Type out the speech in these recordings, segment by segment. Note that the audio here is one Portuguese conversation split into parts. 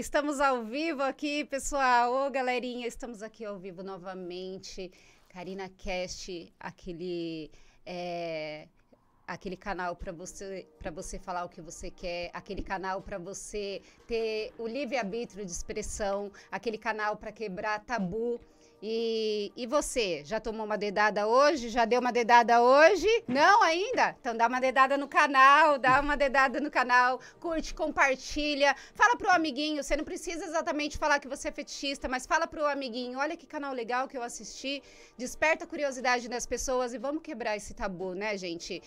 estamos ao vivo aqui, pessoal. Ô, galerinha, estamos aqui ao vivo novamente. Karina Cast, aquele. É, aquele canal para você para você falar o que você quer, aquele canal para você ter o livre arbítrio de expressão, aquele canal para quebrar tabu e, e você, já tomou uma dedada hoje? Já deu uma dedada hoje? Não ainda? Então dá uma dedada no canal, dá uma dedada no canal, curte, compartilha. Fala pro amiguinho, você não precisa exatamente falar que você é fetichista, mas fala pro amiguinho, olha que canal legal que eu assisti. Desperta a curiosidade das pessoas e vamos quebrar esse tabu, né, gente?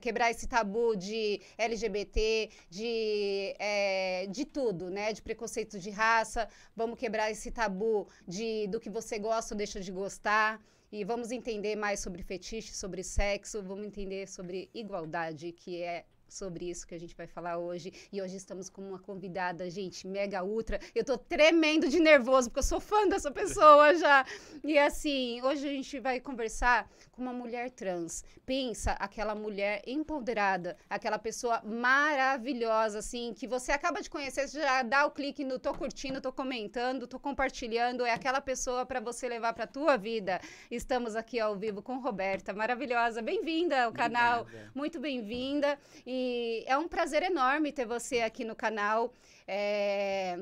Quebrar esse tabu de LGBT, de, é, de tudo, né? De preconceito de raça. Vamos quebrar esse tabu de, do que você você gosta ou deixa de gostar. E vamos entender mais sobre fetiche, sobre sexo, vamos entender sobre igualdade, que é sobre isso que a gente vai falar hoje. E hoje estamos com uma convidada, gente, mega ultra. Eu tô tremendo de nervoso, porque eu sou fã dessa pessoa já. E assim, hoje a gente vai conversar com uma mulher trans. Pensa aquela mulher empoderada, aquela pessoa maravilhosa, assim, que você acaba de conhecer, você já dá o clique no tô curtindo, tô comentando, tô compartilhando. É aquela pessoa para você levar pra tua vida. Estamos aqui ao vivo com Roberta, maravilhosa. Bem-vinda ao canal. Obrigada. Muito bem-vinda. E e é um prazer enorme ter você aqui no canal. É...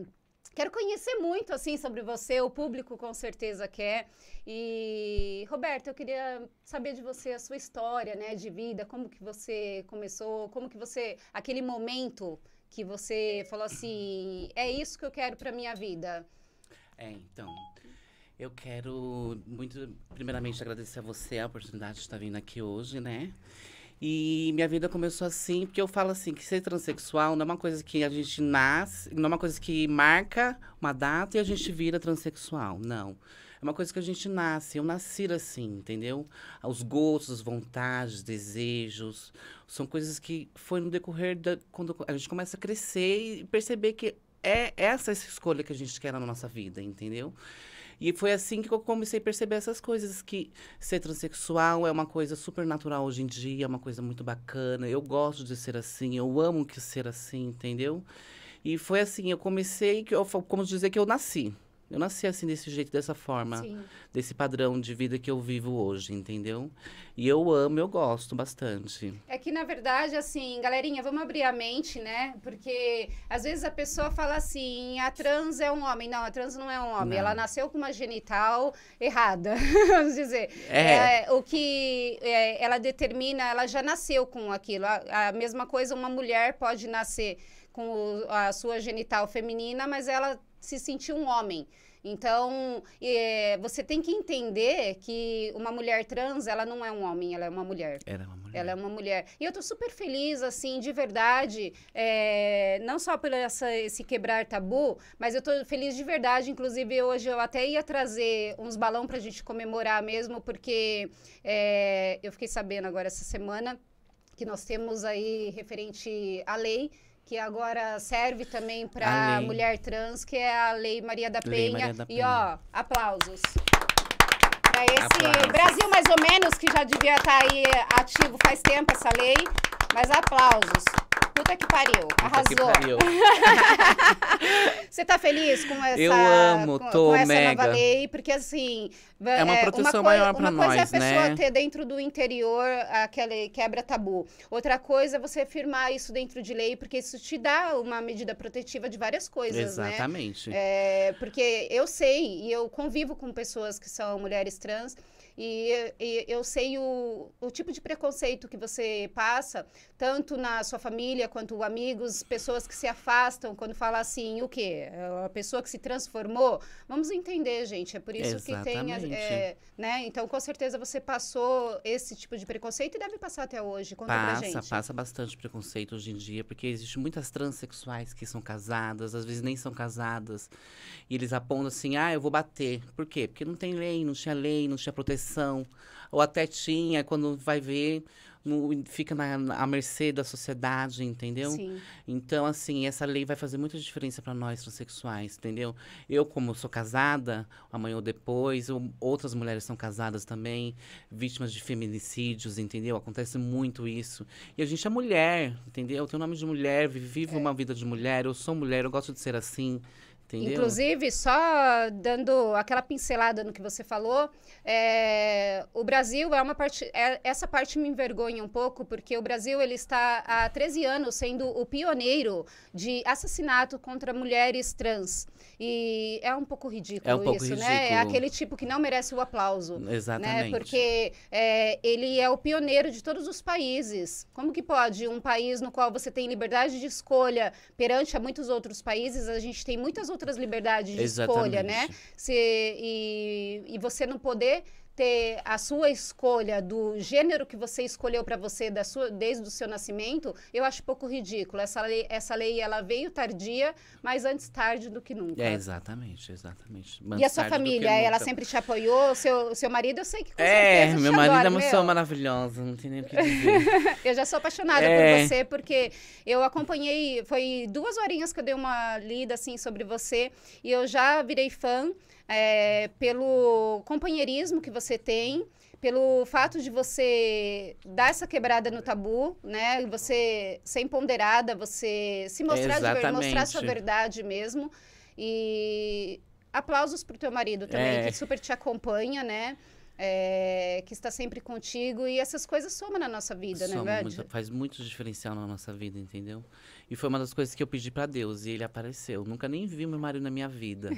Quero conhecer muito assim sobre você, o público com certeza quer. E Roberto, eu queria saber de você a sua história, né, de vida, como que você começou, como que você aquele momento que você falou assim, é isso que eu quero para minha vida. É, então, eu quero muito primeiramente agradecer a você a oportunidade de estar vindo aqui hoje, né? E minha vida começou assim, porque eu falo assim, que ser transexual não é uma coisa que a gente nasce, não é uma coisa que marca uma data e a gente vira transexual, não. É uma coisa que a gente nasce, eu nasci assim, entendeu? Os gostos, vontades, desejos, são coisas que foi no decorrer da quando a gente começa a crescer e perceber que é essa escolha que a gente quer na nossa vida, entendeu? E foi assim que eu comecei a perceber essas coisas, que ser transexual é uma coisa super natural hoje em dia, é uma coisa muito bacana. Eu gosto de ser assim, eu amo que ser assim, entendeu? E foi assim, eu comecei, que eu, como dizer que eu nasci. Eu nasci assim, desse jeito, dessa forma, Sim. desse padrão de vida que eu vivo hoje, entendeu? E eu amo, eu gosto bastante. É que, na verdade, assim, galerinha, vamos abrir a mente, né? Porque às vezes a pessoa fala assim: a trans é um homem. Não, a trans não é um homem. Não. Ela nasceu com uma genital errada, vamos dizer. É. é o que é, ela determina, ela já nasceu com aquilo. A, a mesma coisa, uma mulher pode nascer com a sua genital feminina, mas ela se sentir um homem. Então, é, você tem que entender que uma mulher trans, ela não é um homem, ela é uma mulher. Ela é uma mulher. Ela é uma mulher. E eu tô super feliz, assim, de verdade, é, não só por essa, esse quebrar tabu, mas eu tô feliz de verdade. Inclusive, hoje eu até ia trazer uns balão pra gente comemorar mesmo, porque é, eu fiquei sabendo agora essa semana que nós temos aí, referente à lei, que agora serve também para mulher trans, que é a Lei Maria da Lei Penha. Maria da Penha. E ó, aplausos. Para esse aplausos. Brasil mais ou menos que já devia estar tá aí ativo faz tempo essa lei, mas aplausos. Puta que pariu. Puta arrasou. Que pariu. Você tá feliz com essa Eu amo, com, tô com essa mega. nova lei? Porque assim, é uma é, proteção uma maior para nós, né? Uma coisa é a né? pessoa né? ter dentro do interior aquele quebra tabu. Outra coisa é você firmar isso dentro de lei, porque isso te dá uma medida protetiva de várias coisas, Exatamente. né? Exatamente. É, porque eu sei e eu convivo com pessoas que são mulheres trans e, e eu sei o, o tipo de preconceito que você passa, tanto na sua família quanto amigos, pessoas que se afastam quando fala assim, o quê? É A pessoa que se transformou? Vamos entender, gente. É por isso Exatamente. que tem... É, né? Então, com certeza, você passou esse tipo de preconceito e deve passar até hoje. Conta passa, pra gente. Passa bastante preconceito hoje em dia, porque existe muitas transexuais que são casadas, às vezes nem são casadas. E eles apontam assim, ah, eu vou bater. Por quê? Porque não tem lei, não tinha lei, não tinha proteção depressão. Ou até tinha, quando vai ver, no, fica na, na, à mercê da sociedade, entendeu? Sim. Então, assim, essa lei vai fazer muita diferença para nós transexuais, entendeu? Eu, como sou casada, amanhã ou depois, ou outras mulheres são casadas também, vítimas de feminicídios, entendeu? Acontece muito isso. E a gente é mulher, entendeu? Eu tenho o nome de mulher, vivo é. uma vida de mulher, eu sou mulher, eu gosto de ser assim. Entendeu? Inclusive, só dando aquela pincelada no que você falou, é, o Brasil é uma parte. É, essa parte me envergonha um pouco, porque o Brasil ele está há 13 anos sendo o pioneiro de assassinato contra mulheres trans. E é um pouco ridículo é um pouco isso, ridículo. né? É aquele tipo que não merece o aplauso. Né? Exatamente. Né? Porque é, ele é o pioneiro de todos os países. Como que pode um país no qual você tem liberdade de escolha perante a muitos outros países, a gente tem muitas outras liberdades de Exatamente. escolha, né? Se, e, e você não poder ter a sua escolha do gênero que você escolheu para você da sua, desde o seu nascimento, eu acho pouco ridículo. Essa lei, essa lei ela veio tardia, mas antes tarde do que nunca. É, exatamente, exatamente. Antes e a sua família, ela sempre te apoiou? Seu, seu marido, eu sei que com é, meu marido adora, é uma pessoa maravilhosa, não tem nem o que dizer. eu já sou apaixonada é. por você, porque eu acompanhei, foi duas horinhas que eu dei uma lida, assim, sobre você, e eu já virei fã é, pelo companheirismo que você tem, pelo fato de você dar essa quebrada no tabu, né? Você ser empoderada, você se mostrar, verdade, mostrar sua verdade mesmo. E aplausos pro teu marido também, é. que super te acompanha, né? é, que está sempre contigo e essas coisas somam na nossa vida, Soma, né, muito, Faz muito diferencial na nossa vida, entendeu? E foi uma das coisas que eu pedi para Deus e ele apareceu. Nunca nem vi meu marido na minha vida.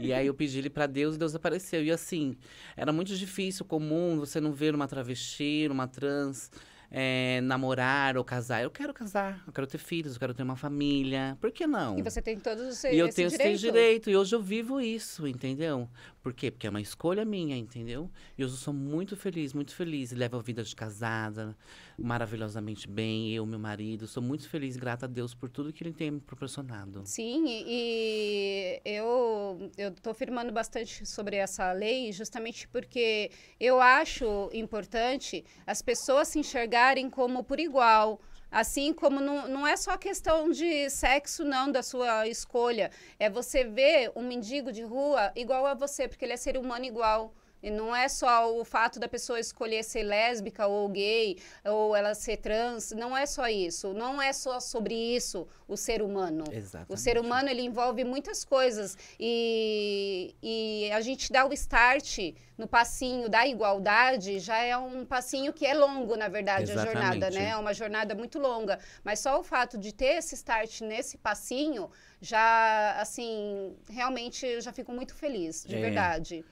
e aí eu pedi ele para Deus e Deus apareceu. E assim, era muito difícil, comum, você não ver uma travesti, uma trans. É, namorar ou casar. Eu quero casar, eu quero ter filhos, eu quero ter uma família. Por que não? E você tem todos os E eu tenho direito. esse direito. E hoje eu vivo isso, entendeu? Por quê? Porque é uma escolha minha, entendeu? E eu sou muito feliz, muito feliz. Levo a vida de casada maravilhosamente bem, eu, meu marido. Sou muito feliz, grata a Deus por tudo que ele tem me proporcionado. Sim, e, e eu estou firmando bastante sobre essa lei, justamente porque eu acho importante as pessoas se enxergarem como por igual Assim como não, não é só questão de sexo, não, da sua escolha. É você ver um mendigo de rua igual a você, porque ele é ser humano igual. E não é só o fato da pessoa escolher ser lésbica ou gay, ou ela ser trans, não é só isso. Não é só sobre isso o ser humano. Exatamente. O ser humano, ele envolve muitas coisas. E, e a gente dá o start no passinho da igualdade, já é um passinho que é longo, na verdade, Exatamente. a jornada, né? É uma jornada muito longa. Mas só o fato de ter esse start nesse passinho, já, assim, realmente eu já fico muito feliz, de é. verdade.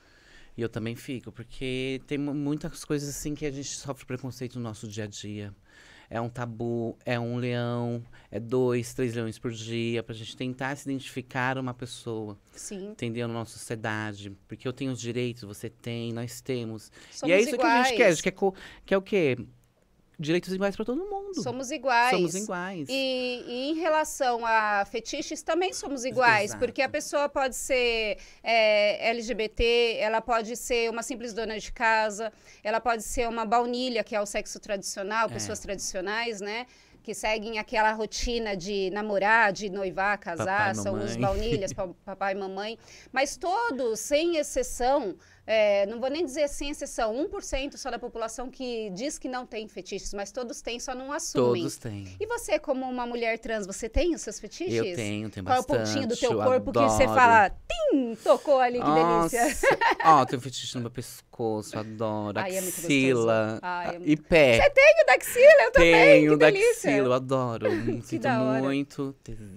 E eu também fico, porque tem muitas coisas assim que a gente sofre preconceito no nosso dia a dia. É um tabu, é um leão, é dois, três leões por dia, pra gente tentar se identificar uma pessoa. Sim. Entendeu? Na nossa sociedade. Porque eu tenho os direitos, você tem, nós temos. Somos e é isso iguais. que a gente quer. A gente quer, quer o quê? direitos iguais para todo mundo. Somos iguais. Somos iguais. E, e, em relação a fetiches, também somos iguais, Exato. porque a pessoa pode ser é, LGBT, ela pode ser uma simples dona de casa, ela pode ser uma baunilha, que é o sexo tradicional, é. pessoas tradicionais, né? que seguem aquela rotina de namorar, de noivar, casar, papai, são mamãe. os baunilhas, papai e mamãe. Mas todos, sem exceção, é, não vou nem dizer sem exceção, 1% só da população que diz que não tem fetiches, mas todos têm, só não assumem. Todos têm. E você, como uma mulher trans, você tem os seus fetiches? Eu tenho, tenho Qual bastante. Qual é o pontinho do teu corpo adoro. que você fala, tim, tocou ali, que Nossa. delícia. Ó, oh, tenho fetiche no meu pescoço, adoro, Ai, axila é Ai, é muito... É e pé. Você tem o da axila? Eu tenho também, que delícia. Tenho o eu adoro, sinto muito tesão.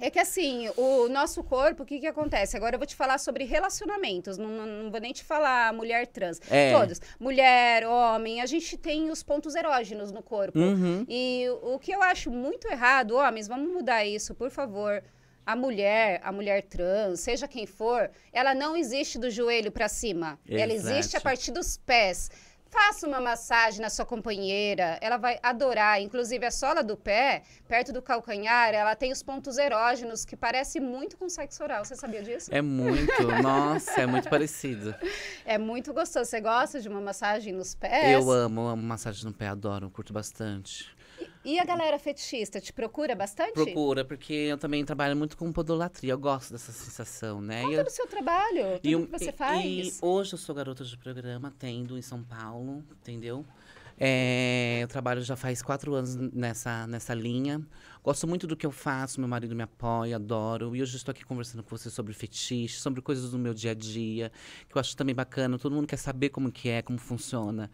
É que assim, o nosso corpo, o que que acontece? Agora eu vou te falar sobre relacionamentos, não, não, não vou nem te falar mulher trans. É. Todos. Mulher, homem, a gente tem os pontos erógenos no corpo. Uhum. E o que eu acho muito errado, homens, vamos mudar isso, por favor. A mulher, a mulher trans, seja quem for, ela não existe do joelho para cima. Exato. Ela existe a partir dos pés. Faça uma massagem na sua companheira, ela vai adorar. Inclusive, a sola do pé, perto do calcanhar, ela tem os pontos erógenos, que parece muito com sexo oral. Você sabia disso? É muito, nossa, é muito parecido. É muito gostoso. Você gosta de uma massagem nos pés? Eu amo, amo massagem no pé, adoro, curto bastante. E, a galera fetichista te procura bastante? Procura, porque eu também trabalho muito com podolatria. Eu gosto dessa sensação, né? Conta eu, do seu trabalho, tudo eu, que você faz. E hoje eu sou garota de programa, tendo em São Paulo, entendeu? É, eu trabalho já faz quatro anos nessa, nessa linha. Gosto muito do que eu faço, meu marido me apoia, adoro. E hoje estou aqui conversando com você sobre fetiche, sobre coisas do meu dia a dia, que eu acho também bacana. Todo mundo quer saber como que é, como funciona.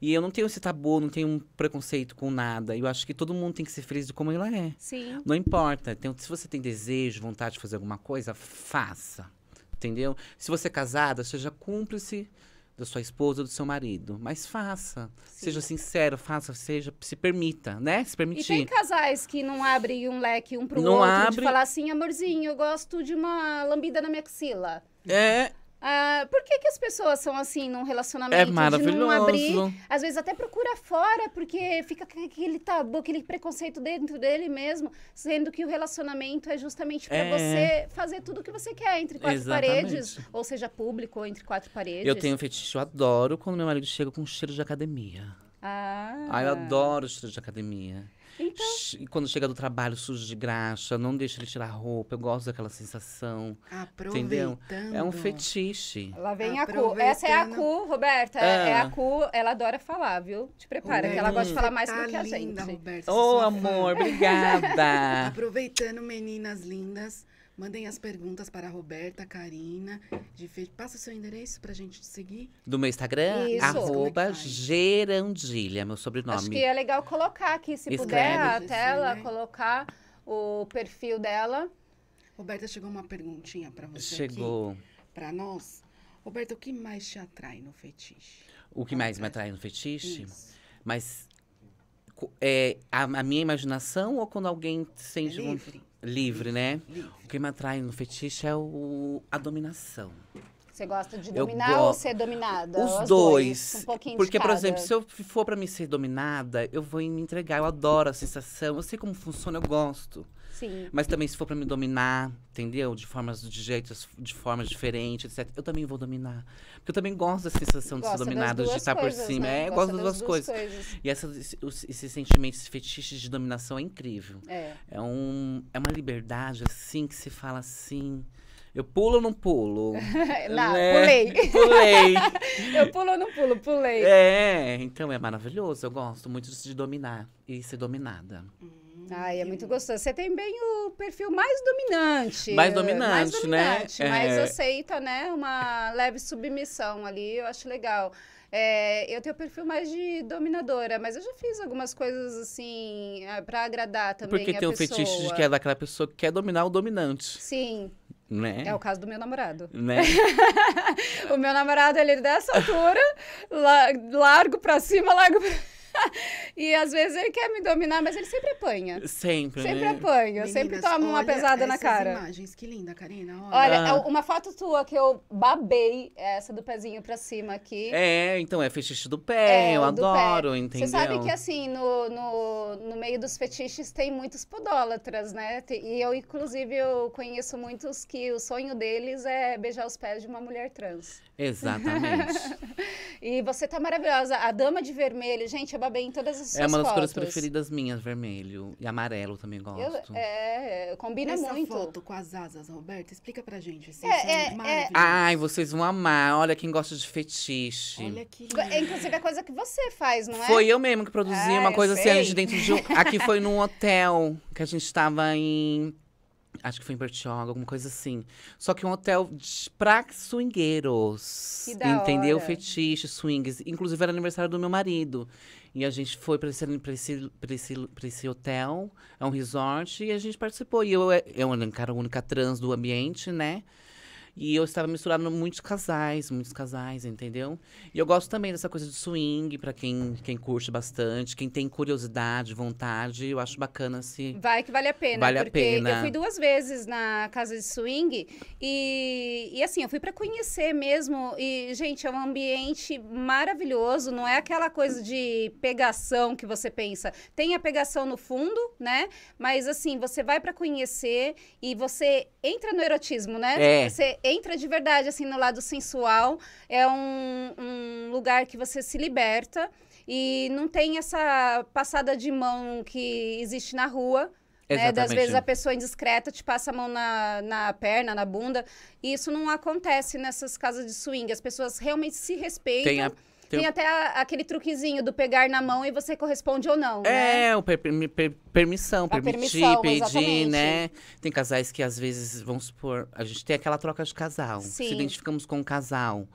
E eu não tenho esse tabu, não tenho um preconceito com nada. Eu acho que todo mundo tem que ser feliz de como ela é. Sim. Não importa. Então, se você tem desejo, vontade de fazer alguma coisa, faça. Entendeu? Se você é casada, seja cúmplice da sua esposa ou do seu marido. Mas faça. Sim. Seja sincero, faça, seja, se permita, né? Se permitir. E tem casais que não abrem um leque um pro não outro abre... de falar assim, amorzinho, eu gosto de uma lambida na minha axila. É. Ah, por que, que as pessoas são assim num relacionamento? É maravilhoso. De não abrir, às vezes até procura fora, porque fica aquele tabu, aquele preconceito dentro dele mesmo, sendo que o relacionamento é justamente para é... você fazer tudo o que você quer entre quatro Exatamente. paredes, ou seja, público, ou entre quatro paredes. Eu tenho um fetiche, eu adoro quando meu marido chega com um cheiro de academia. Ah. ah, eu adoro o cheiro de academia. Então... Quando chega do trabalho, sujo de graxa, não deixa ele tirar roupa. Eu gosto daquela sensação. Entendeu? É um fetiche. Lá vem a Cu. Essa é a Cu, Roberta. É, é a ah. Cu. Ela adora falar, viu? Te prepara, que ela gosta de hum. falar mais tá do que a gente. Ô, oh, amor, obrigada. Aproveitando, meninas lindas. Mandem as perguntas para a Roberta, Karina. De Fe... Passa o seu endereço para a gente seguir. Do meu Instagram, Isso. arroba é Gerandilha, meu sobrenome. Acho que é legal colocar aqui, se Escreve. puder, a tela, né? colocar o perfil dela. Roberta, chegou uma perguntinha para você Chegou. Para nós. Roberta, o que mais te atrai no fetiche? O que mais me atrai no fetiche? Isso. Mas é a, a, minha imaginação ou quando alguém sente é livre. Livre, né? Livre. O que me atrai no fetiche é o, a dominação. Você gosta de dominar go... ou ser dominada? Os, Os dois. dois. Um pouquinho Porque, por exemplo, se eu for para me ser dominada, eu vou me entregar. Eu adoro a sensação. Eu sei como funciona, eu gosto. Sim. Mas também se for para me dominar, entendeu? De formas, de jeitos, de formas diferentes, etc. Eu também vou dominar. Porque eu também gosto da sensação de ser dominado, de estar coisas, por cima. Né? É, eu gosto das duas, duas coisas. coisas. E essa, esses sentimentos, esses fetiches de dominação é incrível. É. É, um, é uma liberdade, assim, que se fala assim... Eu pulo ou não pulo? É, não, né? pulei. Pulei. eu pulo ou não pulo? Pulei. É, então é maravilhoso. Eu gosto muito de dominar e ser dominada. Uhum. Ai, é muito uhum. gostoso. Você tem bem o perfil mais dominante. Mais dominante, mais né? dominante né? Mas é... aceita, né? Uma leve submissão ali, eu acho legal. É, eu tenho perfil mais de dominadora, mas eu já fiz algumas coisas assim é, para agradar também. Porque tem o um fetiche de que é daquela pessoa que quer dominar o dominante. Sim. Né? É o caso do meu namorado. Né? o meu namorado, ele é dessa altura, la largo pra cima, largo pra e às vezes ele quer me dominar, mas ele sempre apanha. Sempre. Sempre né? apanha. Meninas, sempre toma uma pesada na cara. imagens, que linda, Karina. Olha, olha ah. É uma foto tua que eu babei, é essa do pezinho pra cima aqui. É, então é fetiche do pé, é, eu do adoro, pé. entendeu? Você sabe que assim, no, no, no meio dos fetiches tem muitos podólatras, né? E eu, inclusive, eu conheço muitos que o sonho deles é beijar os pés de uma mulher trans. Exatamente. e você tá maravilhosa. A dama de vermelho, gente, eu bem em todas as suas É uma das fotos. cores preferidas minhas, vermelho. E amarelo também gosto. Eu, é, combina Essa muito. foto com as asas, Roberto, explica pra gente. Assim, é, é, é, Ai, vocês vão amar. Olha quem gosta de fetiche. Olha que... É, inclusive, a é coisa que você faz, não é? Foi eu mesmo que produzi ah, uma coisa assim, dentro de um... Aqui foi num hotel que a gente estava em Acho que foi em Bertioga, alguma coisa assim. Só que um hotel de, pra swingueiros. Que da entendeu? Hora. Fetiche, swings. Inclusive era aniversário do meu marido. E a gente foi pra esse, pra esse, pra esse, pra esse hotel, é um resort, e a gente participou. E eu, é, eu era a única trans do ambiente, né? E eu estava misturando muitos casais, muitos casais, entendeu? E eu gosto também dessa coisa de swing, para quem, quem curte bastante, quem tem curiosidade, vontade, eu acho bacana se. Vai que vale a pena. Vale a pena. Eu fui duas vezes na casa de swing e, e assim, eu fui para conhecer mesmo. E, gente, é um ambiente maravilhoso, não é aquela coisa de pegação que você pensa. Tem a pegação no fundo, né? Mas assim, você vai para conhecer e você entra no erotismo, né? É. Você entra de verdade, assim, no lado sensual. É um, um lugar que você se liberta e não tem essa passada de mão que existe na rua. Né? Das vezes a pessoa indiscreta te passa a mão na, na perna, na bunda. E isso não acontece nessas casas de swing. As pessoas realmente se respeitam. Tem a tem, tem até a, aquele truquezinho do pegar na mão e você corresponde ou não. Né? É, né? o per, per, permissão, permitir, permissão, pedir, né? exatamente. né? Tem casais que às vezes, vamos supor, a gente tem aquela troca de casal. Sim. Se identificamos com um casal.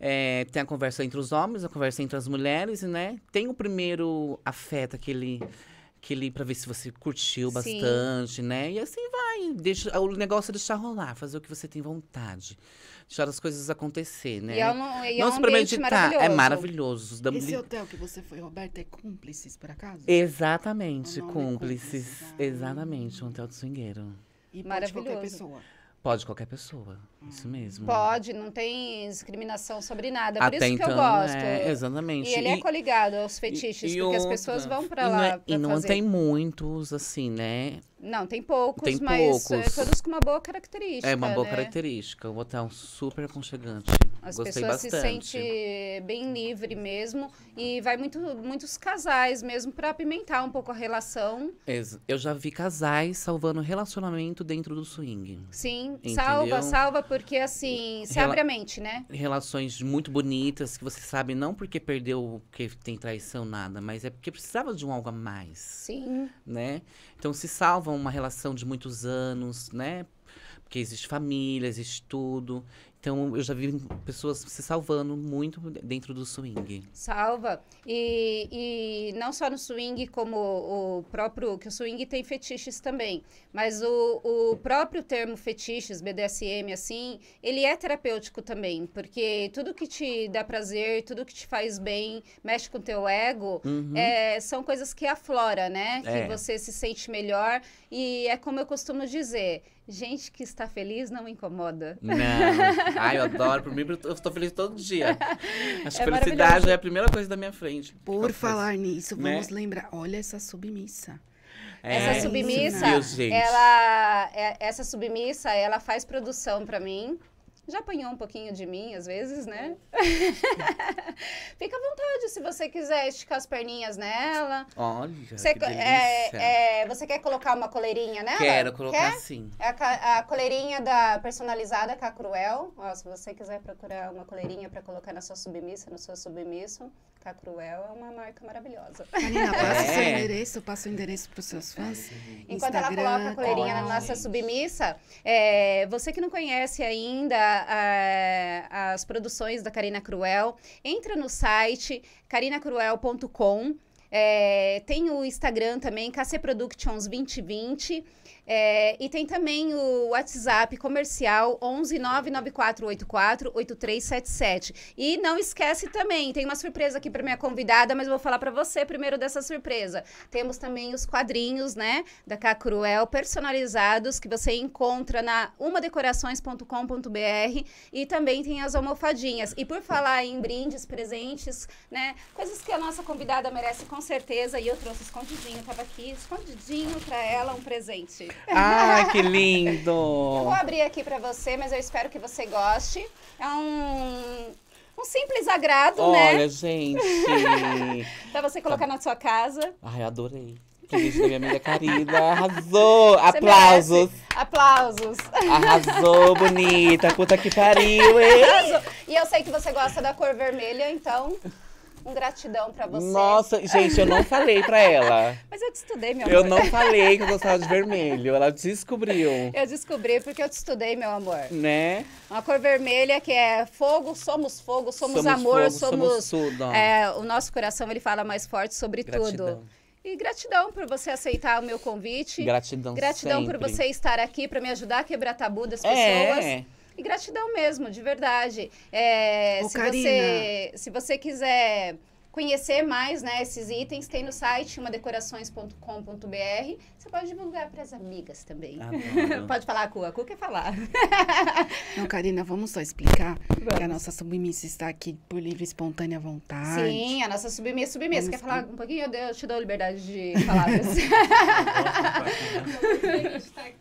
É, tem a conversa entre os homens, a conversa entre as mulheres, né? Tem o primeiro afeto, aquele aquele para ver se você curtiu bastante, Sim. né? E assim vai, deixa o negócio é deixar rolar, fazer o que você tem vontade. Deixar as coisas acontecer, né? E é e não é um tá, é maravilhoso. Esse li... hotel que você foi, Roberta, é cúmplices por acaso? Exatamente, cúmplices, é cúmplices. Ah. Exatamente, um hotel de swingueiro. E maravilhoso. qualquer pessoa. Pode qualquer pessoa, isso mesmo. Pode, não tem discriminação sobre nada. Por Até isso então, que eu então, gosto. É, exatamente. E ele é coligado aos fetiches, e, e porque outra, as pessoas vão para lá. Não é, pra e não fazer. tem muitos, assim, né? Não, tem poucos, tem mas é, poucos. todos com uma boa característica. É uma boa né? característica. O hotel super aconchegante. As Gostei pessoas bastante. se sentem eh, bem livre mesmo. E vai muito, muitos casais mesmo para apimentar um pouco a relação. Eu já vi casais salvando relacionamento dentro do swing. Sim, entendeu? salva, salva, porque assim, se Rela abre a mente, né? Relações muito bonitas que você sabe, não porque perdeu, que tem traição, nada, mas é porque precisava de um algo a mais. Sim. Né? Então se salvam uma relação de muitos anos, né? Porque existe família, existe tudo. Então eu já vi pessoas se salvando muito dentro do swing. Salva. E, e não só no swing, como o próprio. Que o swing tem fetiches também. Mas o, o próprio termo fetiches, BDSM, assim, ele é terapêutico também. Porque tudo que te dá prazer, tudo que te faz bem, mexe com teu ego, uhum. é, são coisas que aflora, né? É. Que você se sente melhor. E é como eu costumo dizer. Gente que está feliz não incomoda. Não. Ai, eu adoro. Por mim, eu estou feliz todo dia. É Acho que felicidade é a primeira coisa da minha frente. Por falar nisso, né? vamos né? lembrar. Olha essa submissa. É, essa submissa, isso, ela, é, essa submissa, ela faz produção para mim já apanhou um pouquinho de mim às vezes, né? É. Fica à vontade se você quiser esticar as perninhas nela. Olha, você, que é, é, você quer colocar uma coleirinha nela? Quero colocar quer? sim. É a, a coleirinha da personalizada com a Cruel. Ó, se você quiser procurar uma coleirinha para colocar na sua submissa, no seu submisso, ficar cruel, é uma marca maravilhosa. Eu passa o é. seu endereço, passa o endereço para os seus é. fãs. Enquanto Instagram, ela coloca a coleirinha na nossa gente. submissa, é, você que não conhece ainda a, é, as produções da Karina Cruel, entra no site carinacruel.com. É, tem o Instagram também, KC 2020. É, e tem também o WhatsApp comercial 11 8377. E não esquece também, tem uma surpresa aqui para minha convidada, mas vou falar para você primeiro dessa surpresa. Temos também os quadrinhos, né, da Cacruel, personalizados, que você encontra na umadecorações.com.br e também tem as almofadinhas. E por falar em brindes, presentes, né, coisas que a nossa convidada merece com certeza, e eu trouxe escondidinho, tava aqui escondidinho para ela um presente. Ai, que lindo! eu vou abrir aqui para você, mas eu espero que você goste. É um um simples agrado, Olha, né? Olha, gente. pra você colocar tá... na sua casa. Ai, adorei. Que beijo da minha amiga querida. Arrasou! Você Aplausos! Merece. Aplausos! Arrasou, bonita! Puta que pariu, hein? Arrasou. E eu sei que você gosta da cor vermelha, então um gratidão pra você. Nossa, gente, eu não falei pra ela. Mas eu te estudei, meu amor. Eu não falei que eu gostava de vermelho. Ela descobriu. Eu descobri porque eu te estudei, meu amor. Né? Uma cor vermelha que é fogo, somos fogo, somos, somos amor, fogo, somos. somos tudo. É, o nosso coração ele fala mais forte sobre gratidão. tudo. E gratidão por você aceitar o meu convite. Gratidão. Gratidão sempre. por você estar aqui para me ajudar a quebrar tabu das é. pessoas. É. E gratidão mesmo, de verdade. É, Ô, se, você, se você quiser conhecer mais né, esses itens, tem no site umadecorações.com.br. Você pode divulgar para as amigas também. Adoro. pode falar, Cu. A Cu quer falar. Não, Karina, vamos só explicar vamos. que a nossa submissa está aqui por livre e espontânea vontade. Sim, a nossa submissa, submissa. Vamos Quer falar um pouquinho? Eu te dou liberdade de palavras. Né? a gente está aqui.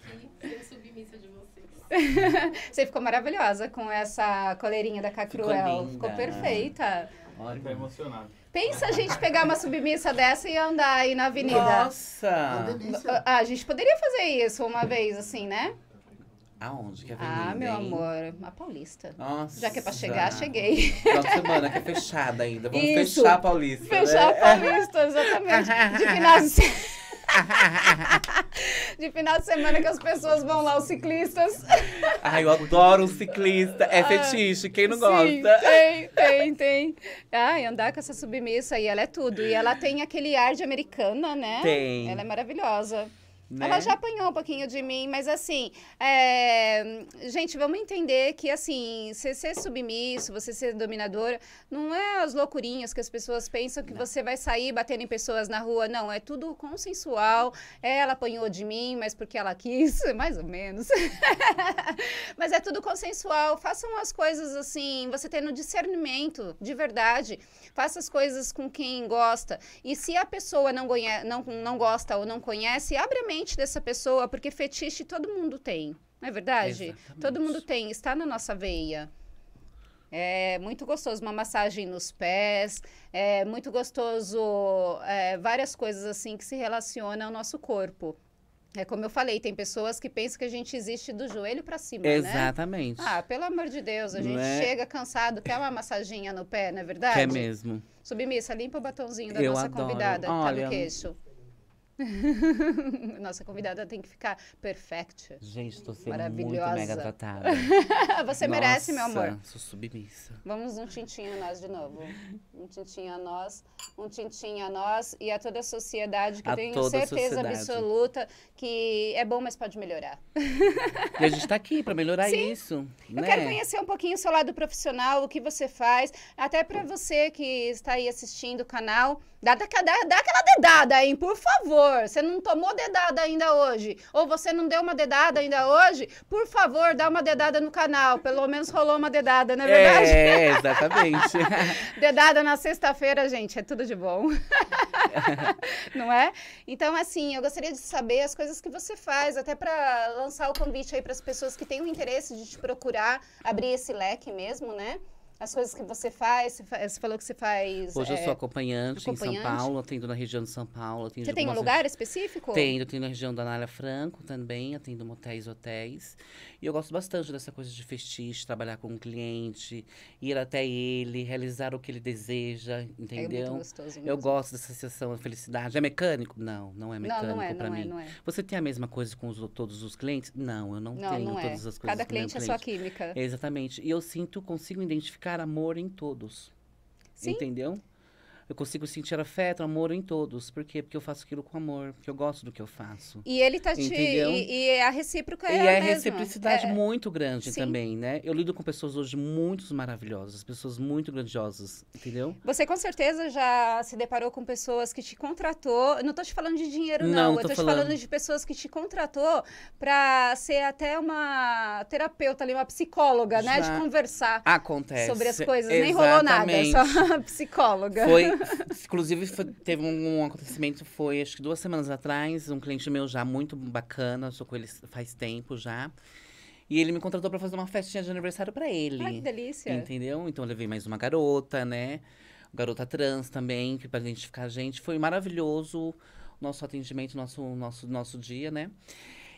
Você ficou maravilhosa com essa coleirinha da Cacruel. Ficou, ficou né? perfeita. Olha, tá emocionado. Pensa a gente pegar uma submissa dessa e andar aí na avenida. Nossa! A, ah, a gente poderia fazer isso uma vez, assim, né? Aonde? Que ah, avenida? Ah, meu hein? amor, a Paulista. Nossa. Já que é pra chegar, cheguei. Próxima semana, que é fechada ainda. Vamos isso. fechar a Paulista. Fechar né? a Paulista, exatamente. De final de final de semana que as pessoas vão lá, os ciclistas. Ai, eu adoro um ciclista. É fetiche, quem não Sim, gosta? Tem, tem, tem. Ai, andar com essa submissa aí, ela é tudo. E ela tem aquele ar de americana, né? Tem. Ela é maravilhosa. Né? Ela já apanhou um pouquinho de mim, mas assim, é... gente, vamos entender que assim, você ser submisso, você ser dominadora, não é as loucurinhas que as pessoas pensam que não. você vai sair batendo em pessoas na rua, não, é tudo consensual. É, ela apanhou de mim, mas porque ela quis, mais ou menos. mas é tudo consensual, façam as coisas assim, você tendo discernimento de verdade faça as coisas com quem gosta. E se a pessoa não, conhe não, não gosta ou não conhece, abre a mente dessa pessoa, porque fetiche todo mundo tem. Não é verdade? Exatamente. Todo mundo tem, está na nossa veia. É muito gostoso, uma massagem nos pés, é muito gostoso é, várias coisas assim que se relacionam ao nosso corpo. É como eu falei, tem pessoas que pensam que a gente existe do joelho para cima, né? Exatamente. Né? Ah, pelo amor de Deus, a gente é? chega cansado, quer uma massaginha no pé, não é verdade? É mesmo. Submissa, limpa o batonzinho da eu nossa adoro. convidada, Olha, tá no queixo. Nossa convidada tem que ficar perfect. Gente, tô sendo maravilhosa. muito mega tratada. Você Nossa, merece, meu amor. Sou submissa. Vamos um tintinho a nós de novo. Um tintinho a nós, um tintinho a nós e a toda a sociedade que a tenho certeza absoluta que é bom, mas pode melhorar. E a gente tá aqui para melhorar Sim. isso. Eu né? quero conhecer um pouquinho o seu lado profissional, o que você faz, até para você que está aí assistindo o canal, dá, dá, dá, dá aquela dedada aí, por favor favor, você não tomou dedada ainda hoje, ou você não deu uma dedada ainda hoje, por favor, dá uma dedada no canal. Pelo menos rolou uma dedada, não é, é verdade? É, exatamente. dedada na sexta-feira, gente, é tudo de bom. não é? Então, assim, eu gostaria de saber as coisas que você faz, até para lançar o convite aí para as pessoas que têm o interesse de te procurar, abrir esse leque mesmo, né? as coisas que você faz, você falou que você faz... Hoje é, eu sou é, acompanhante, acompanhante, em São Paulo, atendo na região de São Paulo. Atendo você tem um lugar específico? Tenho, atendo na região da Anália Franco também, atendo motéis, hotéis. E eu gosto bastante dessa coisa de festiche, trabalhar com o um cliente, ir até ele, realizar o que ele deseja, entendeu? É muito gostoso. Mesmo. Eu gosto dessa sensação da felicidade. É mecânico? Não, não é mecânico não, não é, pra não é, mim. É, não é. Você tem a mesma coisa com os, todos os clientes? Não, eu não, não tenho não é. todas as coisas Cada cliente, cliente é sua química. Exatamente. E eu sinto, consigo identificar buscar amor em todos. Sim. Entendeu? eu consigo sentir afeto, amor em todos. Por quê? Porque eu faço aquilo com amor, porque eu gosto do que eu faço. E ele tá te. E, e, é a recíproca é. E a é reciprocidade é... muito grande Sim. também, né? Eu lido com pessoas hoje muito maravilhosas, pessoas muito grandiosas, entendeu? Você com certeza já se deparou com pessoas que te contratou. Não tô te falando de dinheiro, não. não eu tô, te falando. falando de pessoas que te contratou pra ser até uma terapeuta ali, uma psicóloga, já né? De conversar. Acontece. Sobre as coisas. Exatamente. Nem rolou nada, só psicóloga. Foi Inclusive, foi, teve um, um, acontecimento, foi acho que duas semanas atrás, um cliente meu já muito bacana, sou com ele faz tempo já. E ele me contratou para fazer uma festinha de aniversário para ele. Ai, que delícia. Entendeu? Então eu levei mais uma garota, né? Garota trans também, para identificar a gente. Foi maravilhoso nosso atendimento, nosso, nosso, nosso dia, né?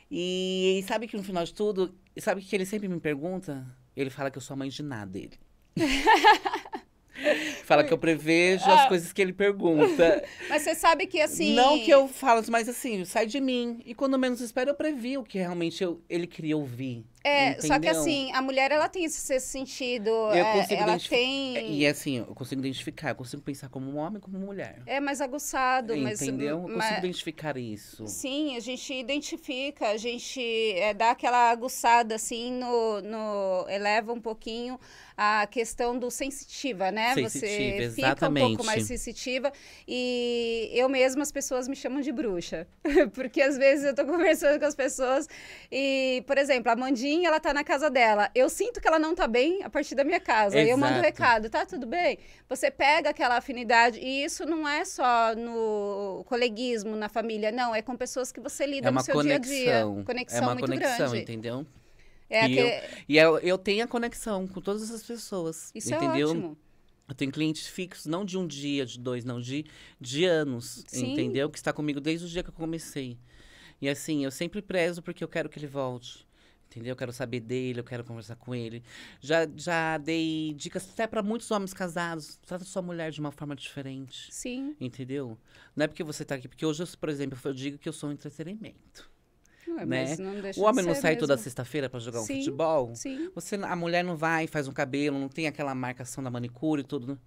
E, e sabe que no final de tudo, sabe que ele sempre me pergunta? Ele fala que eu sou a mãe de nada dele. Fala que eu prevejo ah. as coisas que ele pergunta. Mas você sabe que assim. Não que eu falo, mas assim, sai de mim. E quando menos espero, eu previ o que realmente eu, ele queria ouvir. É, só que assim, a mulher ela tem esse sentido. Eu é, ela tem. É, e assim, eu consigo identificar, eu consigo pensar como um homem como mulher. É mais aguçado, Entendeu? mas. Entendeu? Eu consigo identificar isso. Sim, a gente identifica, a gente é, dá aquela aguçada assim no, no. eleva um pouquinho a questão do sensitiva, né? Você exatamente. fica um pouco mais sensitiva. E eu mesma, as pessoas me chamam de bruxa. Porque às vezes eu tô conversando com as pessoas e, por exemplo, a Mandinha mim, ela tá na casa dela. Eu sinto que ela não tá bem a partir da minha casa. Exato. Eu mando um recado, tá tudo bem? Você pega aquela afinidade. E isso não é só no coleguismo, na família, não. É com pessoas que você lida é no seu conexão. dia a dia. Conexão é uma muito conexão, grande. entendeu? É e, eu, e eu, é, eu, tenho a conexão com todas essas pessoas. Isso é entendeu? é ótimo. Eu tenho clientes fixos, não de um dia, de dois, não, de, de anos, Sim. entendeu? Que está comigo desde o dia que eu comecei. E assim, eu sempre prezo porque eu quero que ele volte. Entendeu? Eu quero saber dele, eu quero conversar com ele. Já, já dei dicas até para muitos homens casados. Trata sua mulher de uma forma diferente. Sim. Entendeu? Não é porque você tá aqui. Porque hoje, por exemplo, eu digo que eu sou um entretenimento. Ué, né? o homem não sai mesmo. toda sexta-feira para jogar sim, um futebol. Sim. Você, a mulher não vai, faz um cabelo, não tem aquela marcação da manicure e tudo. Né?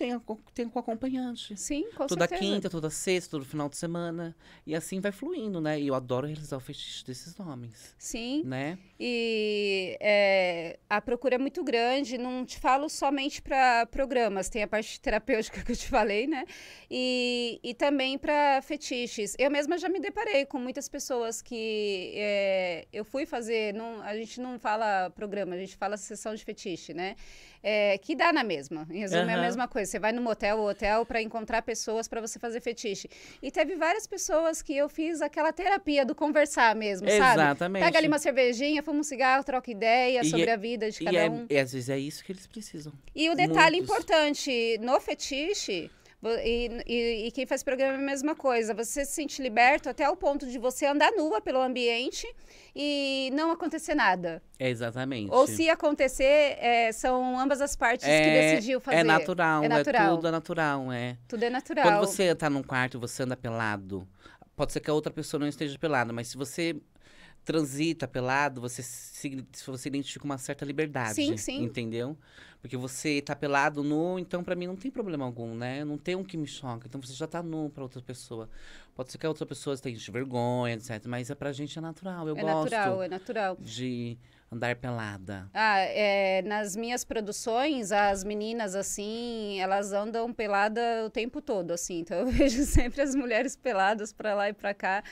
tem, tem com acompanhante. Sim, com toda certeza. quinta, toda sexta, todo final de semana. E assim vai fluindo, né? E eu adoro realizar o fetiche desses homens. Sim. Né? E é, a procura é muito grande. Não te falo somente para programas. Tem a parte terapêutica que eu te falei, né? E, e também para fetiches. Eu mesma já me deparei com muitas pessoas que é, eu fui fazer... Não, a gente não fala programa, a gente fala sessão de fetiche, né? É, que dá na mesma. Em resumo, uhum. é a mesma coisa você vai no motel ou hotel para encontrar pessoas para você fazer fetiche. E teve várias pessoas que eu fiz aquela terapia do conversar mesmo, Exatamente. sabe? Exatamente. Pega ali uma cervejinha, fuma um cigarro, troca ideia e sobre é, a vida de cada e é- um. É, e às vezes é isso que eles precisam. E o detalhe Muitos. importante, no fetiche e, e, e quem faz programa é a mesma coisa. Você se sente liberto até o ponto de você andar nua pelo ambiente e não acontecer nada. É, exatamente. Ou se acontecer, é, são ambas as partes é, que decidiu é fazer. É, é natural, é natural. É, tudo é natural, é. Tudo é natural. Quando você tá num quarto e você anda pelado, pode ser que a outra pessoa não esteja pelada, mas se você transita pelado, você se, você identifica uma certa liberdade. Sim, sim. Entendeu? Porque você tá pelado nu, então para mim não tem problema algum, né? Não tem um que me choca. Então você já tá nu para outra pessoa. Pode ser que a outra pessoa tenha vergonha, etc. Mas é pra gente é natural. Eu é gosto. É natural, é natural. De andar pelada? Ah, é, nas minhas produções, as meninas, assim, elas andam pelada o tempo todo, assim. Então, eu vejo sempre as mulheres peladas para lá e para cá.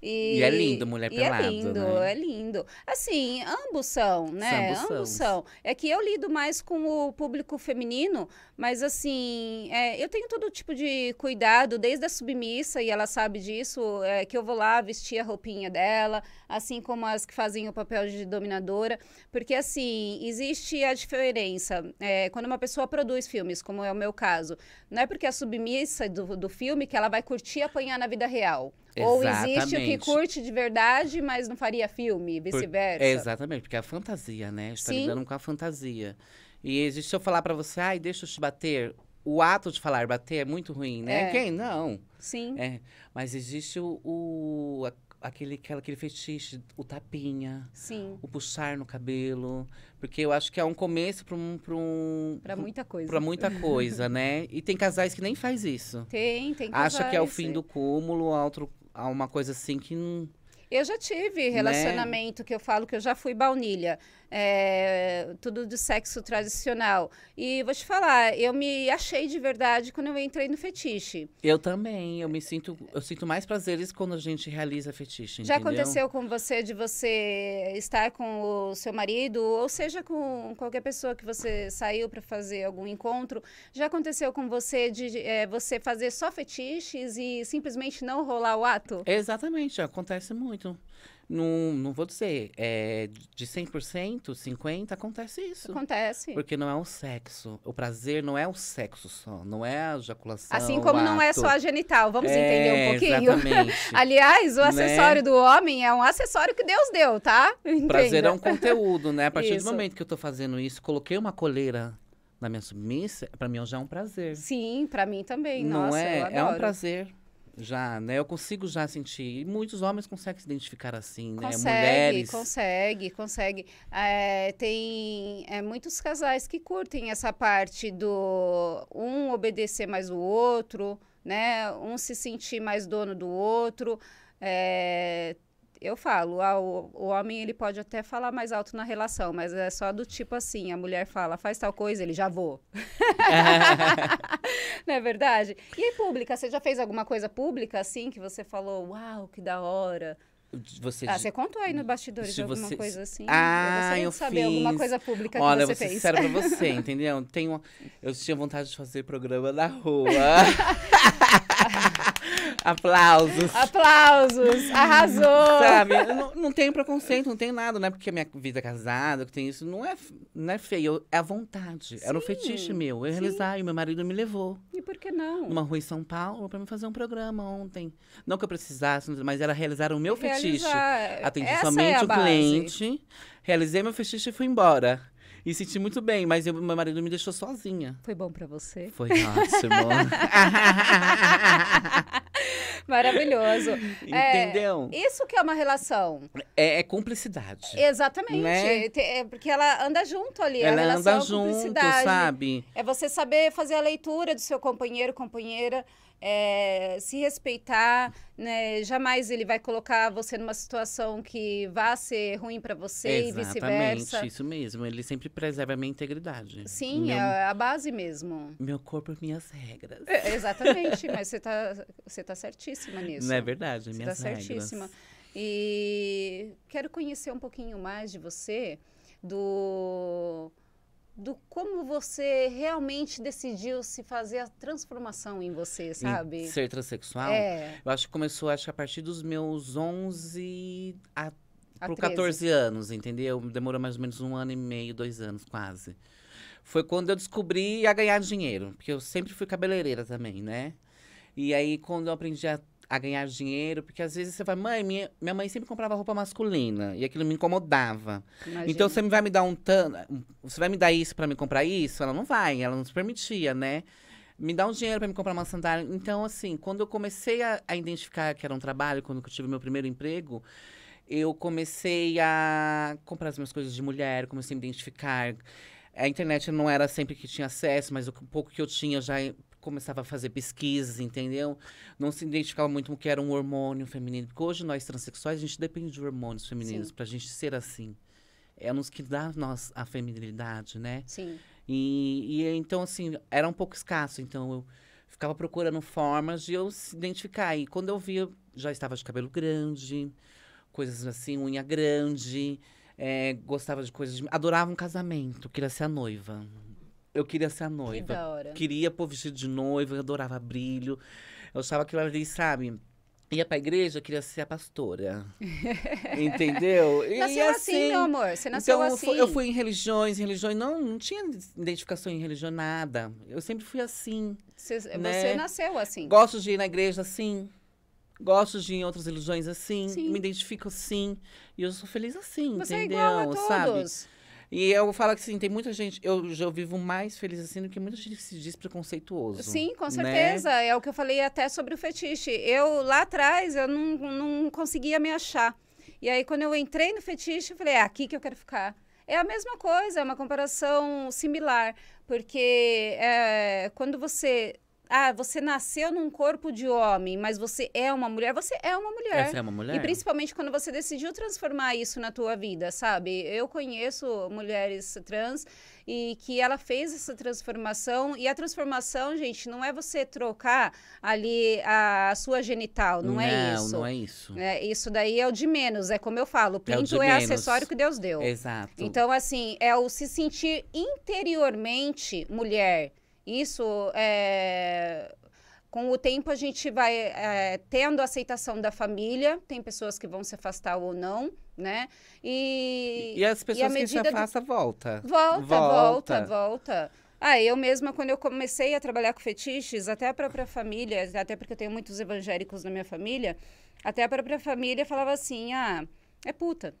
E, e é lindo, mulher pelada. É lindo, né? é lindo. Assim, ambos são, né? Ambos, ambos são. são. É que eu lido mais com o público feminino, mas assim, é, eu tenho todo tipo de cuidado, desde a submissa, e ela sabe disso, é, que eu vou lá vestir a roupinha dela, assim como as que fazem o papel de dominadora. Porque assim, existe a diferença. É, quando uma pessoa produz filmes, como é o meu caso, não é porque a é submissa do, do filme que ela vai curtir apanhar na vida real. Ou existe o que curte de verdade, mas não faria filme, vice-versa. É, exatamente, porque é a fantasia, né? A gente tá lidando com a fantasia. E existe eu falar para você, ai, deixa eu te bater. O ato de falar bater é muito ruim, né? É. Quem? Não. Sim. É. Mas existe o, o aquele, aquela, aquele fetiche, o tapinha, Sim. o puxar no cabelo. Porque eu acho que é um começo para um. Pra, um, pra muita coisa. Pra muita coisa, né? E tem casais que nem faz isso. Tem, tem casais. Acha que é o fim é. do cúmulo, outro a uma coisa assim que não. Eu já tive né? relacionamento né? que eu falo que eu já fui baunilha é, tudo do sexo tradicional. E vou te falar, eu me achei de verdade quando eu entrei no fetiche. Eu também, eu me sinto, eu sinto mais prazeres quando a gente realiza fetiche. Já entendeu? aconteceu com você de você estar com o seu marido, ou seja, com qualquer pessoa que você saiu para fazer algum encontro? Já aconteceu com você de é, você fazer só fetiches e simplesmente não rolar o ato? Exatamente, acontece muito não, não vou dizer, é, de 100%, 50%, acontece isso. Acontece. Porque não é o sexo. O prazer não é o sexo só, não é a ejaculação. Assim como não é só a genital, vamos é, entender um pouquinho? Aliás, o né? acessório né? do homem é um acessório que Deus deu, tá? Entenda. Prazer é um conteúdo, né? A partir isso. do momento que eu tô fazendo isso, coloquei uma coleira na minha submissa, para mim já é um prazer. Sim, para mim também. Não Nossa, é, é um prazer. Já, né? Eu consigo já sentir. muitos homens conseguem se identificar assim, né? Consegue, Mulheres. Consegue, consegue. É, tem é, muitos casais que curtem essa parte do um obedecer mais o outro, né? Um se sentir mais dono do outro. É, eu falo, ah, o, o, homem ele pode até falar mais alto na relação, mas é só do tipo assim, a mulher fala, faz tal coisa, ele já vou. Não é verdade? E aí, pública, você já fez alguma coisa pública assim que você falou, uau, que da hora? Você, ah, você contou aí no bastidores você... alguma coisa assim? Ah, eu, eu saber fiz. alguma coisa pública Olha, que você fez. Olha, eu vou ser pra você, entendeu? Tenho, eu tinha vontade de fazer programa na rua. Aplausos. Aplausos. Arrasou. Sabe? Não, não tenho preconceito, não tenho nada. Não é porque a minha vida é casada, que tem isso. Não é, não é feio. É a vontade. Sim, Era um fetiche meu. Eu realizar e meu marido me levou. E por que não? Numa rua em São Paulo para me fazer um programa ontem. Não que eu precisasse, mas era realizar o meu realizar. fetiche. Atendi Essa é somente é o base. cliente. Realizei meu fetiche e fui embora. E senti muito bem, mas eu, meu marido me deixou sozinha. Foi bom para você? Foi ótimo. Maravilhoso. Entendeu? É, isso que é uma relação. É, é cumplicidade. Exatamente. Né? É porque ela anda junto ali. Ela anda é junto, sabe? É você saber fazer a leitura do seu companheiro, companheira é, se respeitar, né? Jamais ele vai colocar você numa situação que vá ser ruim para você Exatamente, e vice-versa. isso mesmo. Ele sempre preserva a minha integridade. Sim, meu, é a base mesmo. Meu corpo, minhas regras. É, exatamente, mas você tá, você tá certíssima nisso. Não é verdade, minhas você tá regras. certíssima. E quero conhecer um pouquinho mais de você, do do como você realmente decidiu se fazer a transformação em você, sabe? Em ser transexual? É. Eu acho que começou, acho que a partir dos meus 11 a, a pro 14 anos, entendeu? Demorou mais ou menos um ano e meio, dois anos, quase. Foi quando eu descobri a ganhar dinheiro, porque eu sempre fui cabeleireira também, né? E aí, quando eu aprendi a a ganhar dinheiro, porque às vezes você vai, mãe, minha, minha mãe sempre comprava roupa masculina e aquilo me incomodava. Imagina. Então você me vai me dar um tanto, você vai me dar isso para me comprar isso? Ela não vai, ela não se permitia, né? Me dá um dinheiro para me comprar uma sandália. Então assim, quando eu comecei a, a identificar que era um trabalho, quando eu tive meu primeiro emprego, eu comecei a comprar as minhas coisas de mulher, comecei a me identificar. A internet não era sempre que tinha acesso, mas o pouco que eu tinha já começava a fazer pesquisas, entendeu? Não se identificava muito com o que era um hormônio feminino. Porque hoje nós transexuais, a gente depende de hormônios femininos para a gente ser assim. É nos que dá nós a feminilidade, né? Sim. E, e, é, então, assim, era um pouco escasso. Então, eu ficava procurando formas de eu se identificar. E quando eu via, já estava de cabelo grande, coisas assim, unha grande. É, gostava de coisas. De... Adorava um casamento, queria ser a noiva. Eu queria ser a noiva. Que da hora. Queria pôr vestido de noiva, eu adorava brilho. Eu achava aquilo ali, sabe? Ia pra igreja, eu queria ser a pastora. Entendeu? E nasceu assim, assim, meu amor. Você nasceu então, assim. Eu fui, em religiões, em religiões. Não, não tinha identificação em religião, nada. Eu sempre fui assim. Você, né? você nasceu assim. Gosto de ir na igreja assim. Gosto de ir em outras religiões assim. Sim. Me identifico assim. E eu sou feliz assim, você é entendeu? É igual a todos. Sabe? E eu falo que assim, tem muita gente. Eu já vivo mais feliz assim do que muita gente que se diz preconceituoso. Sim, com né? certeza. Né? É o que eu falei até sobre o fetiche. Eu, lá atrás, eu não, não conseguia me achar. E aí, quando eu entrei no fetiche, eu falei, é aqui que eu quero ficar. É a mesma coisa, é uma comparação similar, porque é, quando você ah, você nasceu num corpo de homem, mas você é uma mulher, você é uma mulher. Você é uma mulher. E principalmente quando você decidiu transformar isso na tua vida, sabe? Eu conheço mulheres trans e que ela fez essa transformação. E a transformação, gente, não é você trocar ali a, sua genital, não, não é isso. Não, não é isso. É, isso daí é o de menos, é como eu falo, é pinto é, é acessório que Deus deu. Exato. Então, assim, é o se sentir interiormente mulher. Isso é, com o tempo a gente vai é, tendo a aceitação da família, tem pessoas que vão se afastar ou não, né? E, e as pessoas e que se afastam, do... volta. Volta, volta, volta. volta. Ah, eu mesma, quando eu comecei a trabalhar com fetiches, até a própria família, até porque eu tenho muitos evangélicos na minha família, até a própria família falava assim, ah, é puta.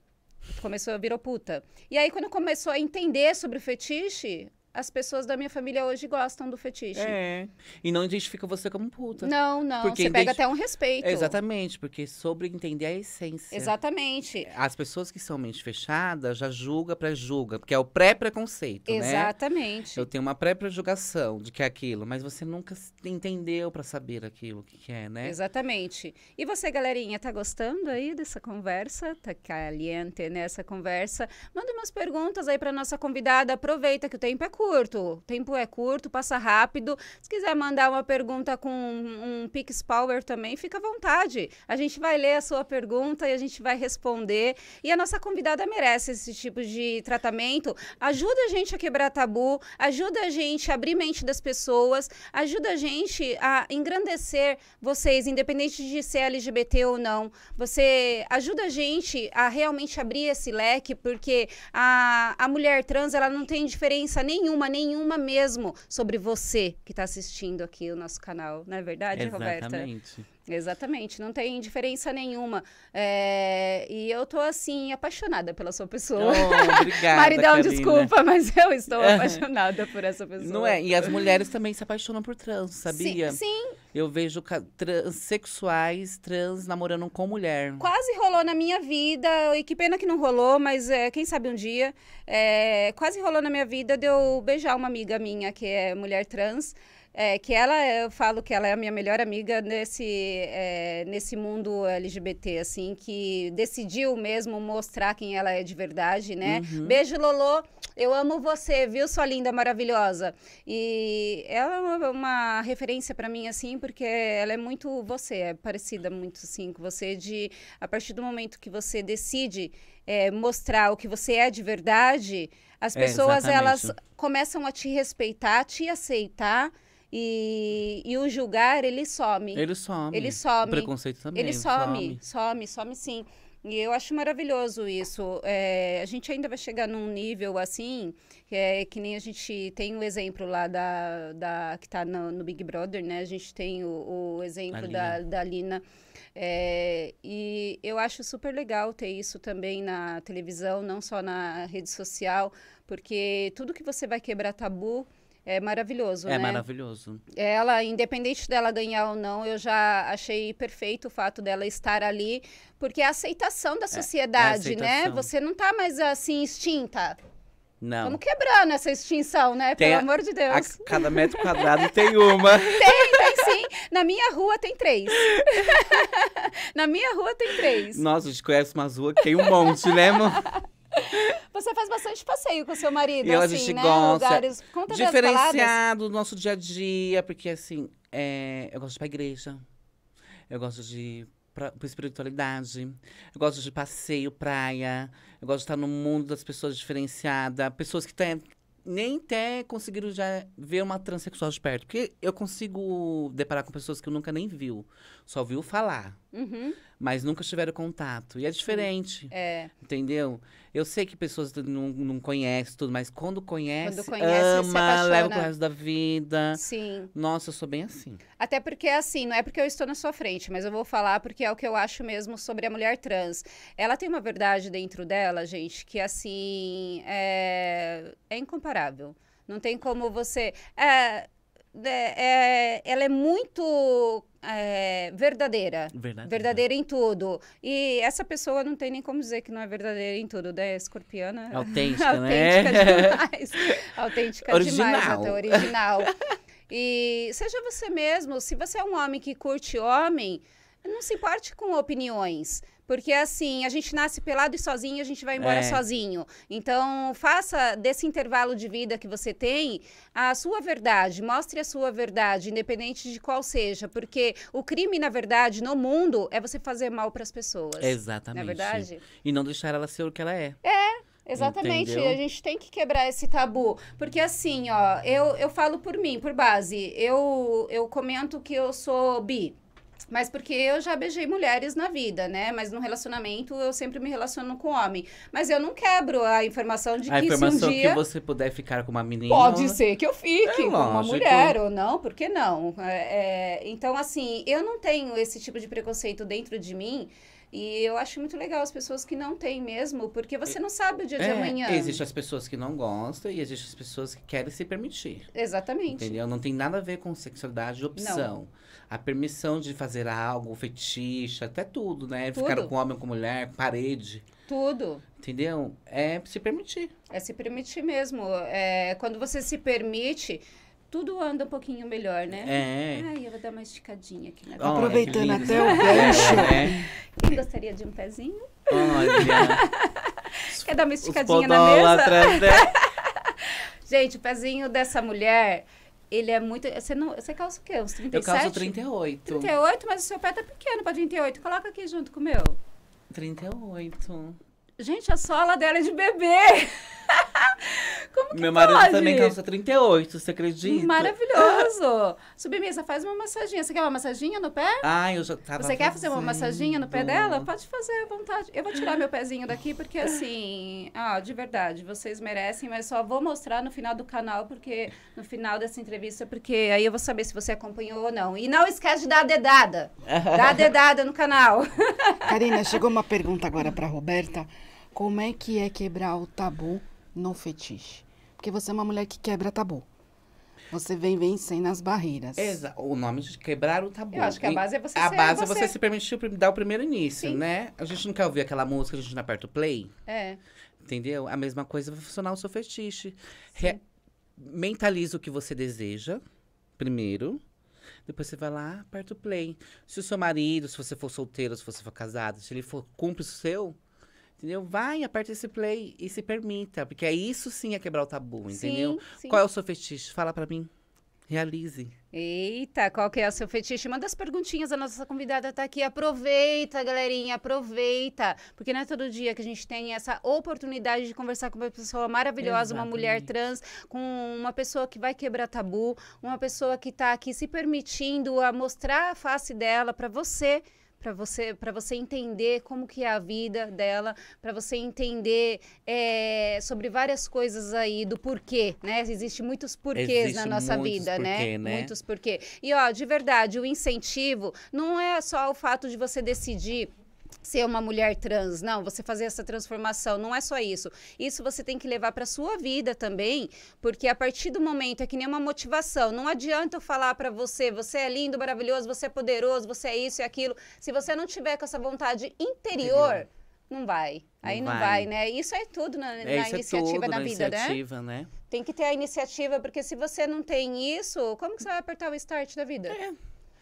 Começou, virou puta. E aí, quando começou a entender sobre o fetiche, as pessoas da minha família hoje gostam do fetiche. É. E não identifica você como puta. Não, não. Porque você pega até um respeito. Exatamente, porque sobre entender a essência. Exatamente. As pessoas que são mente fechada já julga para julga, porque é o pré-preconceito, né? Exatamente. Eu tenho uma pré-prejugação de que é aquilo, mas você nunca entendeu para saber aquilo que, que é, né? Exatamente. E você, galerinha, tá gostando aí dessa conversa? Tá caliente nessa conversa? Manda umas perguntas aí para nossa convidada. Aproveita que o tempo é curto curto, o tempo é curto, passa rápido. Se quiser mandar uma pergunta com um, Pix Power também, fica à vontade. A gente vai ler a sua pergunta e a gente vai responder. E a nossa convidada merece esse tipo de tratamento. Ajuda a gente a quebrar tabu, ajuda a gente a abrir mente das pessoas, ajuda a gente a engrandecer vocês, independente de ser LGBT ou não. Você ajuda a gente a realmente abrir esse leque, porque a, a mulher trans ela não tem diferença nenhuma nenhuma, nenhuma mesmo sobre você que está assistindo aqui o nosso canal, não é verdade, Exatamente. Roberta? Exatamente. Exatamente, não tem diferença nenhuma. É, e eu tô, assim, apaixonada pela sua pessoa. Oh, obrigada, Maridão, desculpa, mas eu estou é. apaixonada por essa pessoa. Não é? E as mulheres também se apaixonam por trans, sabia? Sim. sim. Eu vejo transexuais, trans namorando com mulher. Quase rolou na minha vida, e que pena que não rolou, mas é, quem sabe um dia. É, quase rolou na minha vida de eu beijar uma amiga minha que é mulher trans. É, que ela, eu falo que ela é a minha melhor amiga nesse, é, nesse mundo LGBT, assim, que decidiu mesmo mostrar quem ela é de verdade, né? Uhum. Beijo, Lolo. Eu amo você, viu, sua linda, maravilhosa. E ela é uma, uma referência para mim, assim, porque ela é muito você, é parecida muito, assim, com você, de a partir do momento que você decide é, mostrar o que você é de verdade, as é, pessoas, elas começam a te respeitar, te aceitar, e, e o julgar, ele some. Ele some. Ele some. O preconceito também. Ele some, some, some, some sim. E eu acho maravilhoso isso. É, a gente ainda vai chegar num nível assim, é, que nem a gente tem o exemplo lá da, da que está no, no, Big Brother, né? A gente tem o, o exemplo da, da Lina. É, e eu acho super legal ter isso também na televisão, não só na rede social, porque tudo que você vai quebrar tabu é maravilhoso, é né? maravilhoso. Ela, independente dela ganhar ou não, eu já achei perfeito o fato dela estar ali, porque é a aceitação da sociedade, é, é né? aceitação. né? Você não está mais assim extinta. Não. Vamos quebrando essa extinção, né? Tem Pelo a, amor de Deus. A, cada metro quadrado tem uma. tem, tem sim. Na minha rua tem três. Na minha rua tem três. Nossa, a gente conhece umas ruas que tem um monte, né, amor? Você faz bastante passeio com seu marido, e assim, a gente né? Gosta. Lugares diferenciado do nosso dia a dia, porque assim, é, eu gosto de ir pra igreja, eu gosto de para pra espiritualidade, eu gosto de passeio, praia, eu gosto de estar no mundo das pessoas diferenciadas, pessoas que têm nem até conseguiram já ver uma transexual de perto. Porque eu consigo deparar com pessoas que eu nunca nem viu. Só viu falar. Uhum. Mas nunca tiveram contato. E é diferente. É. Entendeu? Eu sei que pessoas não, não conhecem tudo, mas quando conhece, quando conhece ama, leva pro resto da vida. Sim. Nossa, eu sou bem assim. Até porque, é assim, não é porque eu estou na sua frente, mas eu vou falar porque é o que eu acho mesmo sobre a mulher trans. Ela tem uma verdade dentro dela, gente, que, assim, é, é incomparável. Não tem como você. É, né, é, ela é muito é, verdadeira. verdadeira. Verdadeira em tudo. E essa pessoa não tem nem como dizer que não é verdadeira em tudo, né? Escorpiana. Autêntica, né? Autêntica né? demais. Autêntica original. demais, até original. e seja você mesmo, se você é um homem que curte homem, não se importe com opiniões. Porque assim, a gente nasce pelado e sozinho, a gente vai embora é. sozinho. Então, faça desse intervalo de vida que você tem a sua verdade, mostre a sua verdade, independente de qual seja, porque o crime, na verdade, no mundo é você fazer mal para as pessoas. É exatamente. Na é verdade? E não deixar ela ser o que ela é. É. Exatamente, Entendeu? a gente tem que quebrar esse tabu. Porque assim, ó, eu, eu falo por mim, por base. Eu, eu comento que eu sou bi. Mas porque eu já beijei mulheres na vida, né? Mas no relacionamento eu sempre me relaciono com homem. Mas eu não quebro a informação de que a informação se um dia... que você puder ficar com uma menina... Pode ser que eu fique é com uma mulher ou não, por que não? É, é, então, assim, eu não tenho esse tipo de preconceito dentro de mim. E eu acho muito legal as pessoas que não têm mesmo, porque você não sabe o dia é, de amanhã. Existem as pessoas que não gostam e existem as pessoas que querem se permitir. Exatamente. Entendeu? Não tem nada a ver com sexualidade de opção. Não a permissão de fazer algo, fetiche, até tudo, né? Tudo. Ficar com homem, com mulher, parede. Tudo. Entendeu? É se permitir. É se permitir mesmo. É, quando você se permite, tudo anda um pouquinho melhor, né? É. Ai, eu vou dar uma esticadinha aqui na oh, Aproveitando é até o é, gancho. É. Quem gostaria de um pezinho? Olha. Quer dar uma esticadinha na mesa? Né? Gente, o pezinho dessa mulher ele é muito. Você, não, você calça o quê? Uns 37? Eu calço 38. 38, mas o seu pé tá pequeno pra 38. Coloca aqui junto com o meu. 38. Gente, a sola dela é de bebê. Como que Meu marido também calça 38, você acredita? Maravilhoso! Submissa, faz uma massaginha. Você quer uma massaginha no pé? Ah, eu já tava Você quer fazer uma massaginha no pé dela? Pode fazer à vontade. Eu vou tirar meu pezinho daqui, porque assim... Ah, de verdade, vocês merecem, mas só vou mostrar no final do canal, porque... No final dessa entrevista, porque aí eu vou saber se você acompanhou ou não. E não esquece de dar a dedada. Dá a dedada no canal. Karina, chegou uma pergunta agora para Roberta. Como é que é quebrar o tabu no fetiche? Porque você é uma mulher que quebra tabu. Você vem vencendo as barreiras. Exato. O nome de quebrar o tabu. Eu acho que a base é você A ser base é você. você se permitir dar o primeiro início, Sim. né? A gente não quer ouvir aquela música, a gente não aperta o play. É. Entendeu? A mesma coisa vai funcionar o seu fetiche. Re mentaliza o que você deseja, primeiro. Depois você vai lá, aperta o play. Se o seu marido, se você for solteiro, se você for casado, se ele for cumpre o seu, Entendeu? Vai, aperta esse play e se permita. Porque é isso sim é quebrar o tabu, entendeu? Sim. Qual é o seu fetiche? Fala para mim. Realize. Eita, qual que é o seu fetiche? Manda as perguntinhas, a nossa convidada está aqui. Aproveita, galerinha, aproveita. Porque não é todo dia que a gente tem essa oportunidade de conversar com uma pessoa maravilhosa, Exatamente. uma mulher trans, com uma pessoa que vai quebrar tabu, uma pessoa que está aqui se permitindo a mostrar a face dela para você para você para você entender como que é a vida dela, para você entender é, sobre várias coisas aí do porquê, né? Existem muitos porquês Existe na nossa vida, né? porquê, né? né? Muitos porquê. E ó, de verdade, o incentivo não é só o fato de você decidir ser uma mulher trans, não, você fazer essa transformação, não é só isso. Isso você tem que levar para sua vida também, porque a partir do momento é que nem uma motivação, não adianta eu falar para você, você é lindo, maravilhoso, você é poderoso, você é isso e aquilo, se você não tiver com essa vontade interior, não vai. Aí não, não vai. vai. né? Isso é tudo na, é, na é iniciativa é da na vida, né? iniciativa, né? né? Tem que ter a iniciativa, porque se você não tem isso, como que você vai apertar o start da vida? É.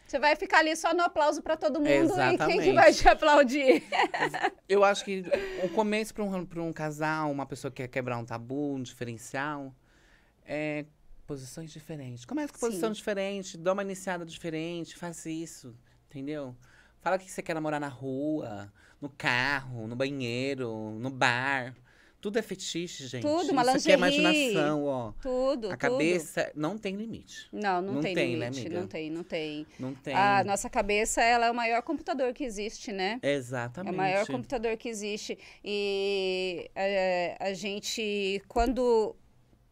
Você vai ficar ali só no aplauso para todo mundo Exatamente. e quem que vai te aplaudir? Eu acho que o começo para um, pra um casal, uma pessoa que quer quebrar um tabu, um diferencial, é posições diferentes. Começa com posição Sim. diferente, dá uma iniciada diferente, faz isso, entendeu? Fala que você quer namorar na rua, no carro, no banheiro, no bar. Tudo é fetiche, gente. Tudo, uma Isso lingerie. é imaginação, ó. Tudo, A cabeça tudo. não tem limite. Não, não, não tem, tem, né, limite. Né, não tem, não tem. Não tem. A nossa cabeça, ela é o maior computador que existe, né? Exatamente. É o maior computador que existe. E eh, a gente, quando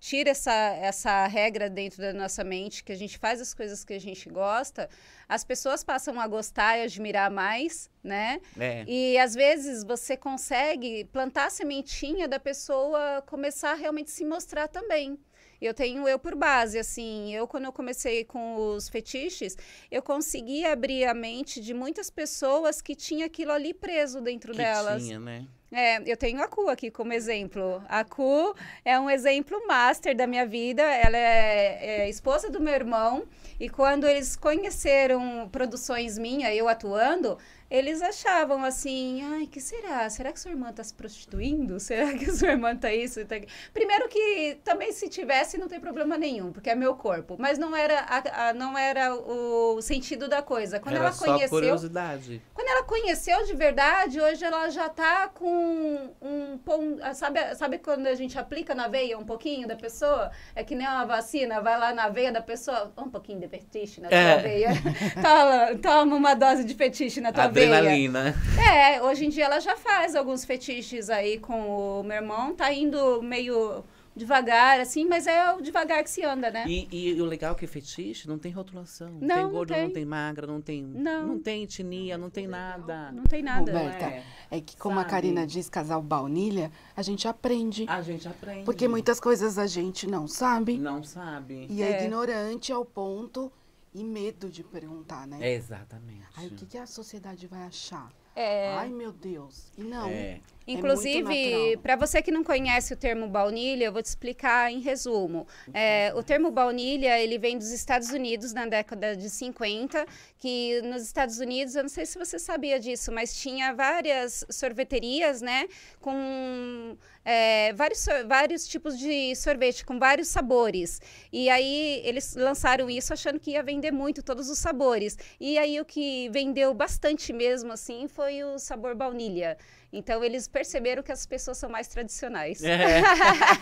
tira essa, essa regra dentro da nossa mente, que a gente faz as coisas que a gente gosta, as pessoas passam a gostar e admirar mais, né? É. E às vezes você consegue plantar a sementinha da pessoa começar a realmente se mostrar também. Eu tenho eu por base, assim, eu quando eu comecei com os fetiches, eu consegui abrir a mente de muitas pessoas que tinha aquilo ali preso dentro que delas. Tinha, né? É, eu tenho a Cu aqui como exemplo. A Cu é um exemplo master da minha vida. Ela é, é esposa do meu irmão. E quando eles conheceram produções minhas, eu atuando, eles achavam assim, ai, que será? Será que sua irmã está se prostituindo? Será que sua irmã está isso? Tá... Primeiro que também se tivesse não tem problema nenhum, porque é meu corpo. Mas não era, a, a, não era o sentido da coisa. Quando era ela só conheceu, curiosidade. Quando ela conheceu de verdade, hoje ela já está com um pão, sabe, sabe quando a gente aplica na veia um pouquinho da pessoa? É que nem uma vacina, vai lá na veia da pessoa, um pouquinho de fetiche na tua é. veia. toma, toma uma dose de fetiche na tua a adrenalina. É, hoje em dia ela já faz alguns fetiches aí com o meu irmão. Tá indo meio devagar, assim, mas é o devagar que se anda, né? E, e o legal é que fetiche não tem rotulação. Não, tem gordo, não tem, não tem magra, não tem. Não, não tem etnia, não tem nada. Não tem nada. né? é, é que como Sabe. a Karina diz, casal baunilha, a gente aprende. A gente aprende. Porque muitas coisas a gente não sabe. Não sabe. E é, é ignorante ao ponto e medo de perguntar, né? É, exatamente. Aí o que, que a sociedade vai achar? É. Ai, meu Deus. E não. É. É Inclusive, é para você que não conhece o termo baunilha, eu vou te explicar em resumo. É, o termo baunilha, ele vem dos Estados Unidos na década de 50, que nos Estados Unidos, eu não sei se você sabia disso, mas tinha várias sorveterias, né, com é, vários, vários tipos de sorvete, com vários sabores. E aí, eles lançaram isso achando que ia vender muito, todos os sabores. E aí, o que vendeu bastante mesmo, assim, foi o sabor baunilha. Então eles perceberam que as pessoas são mais tradicionais. É.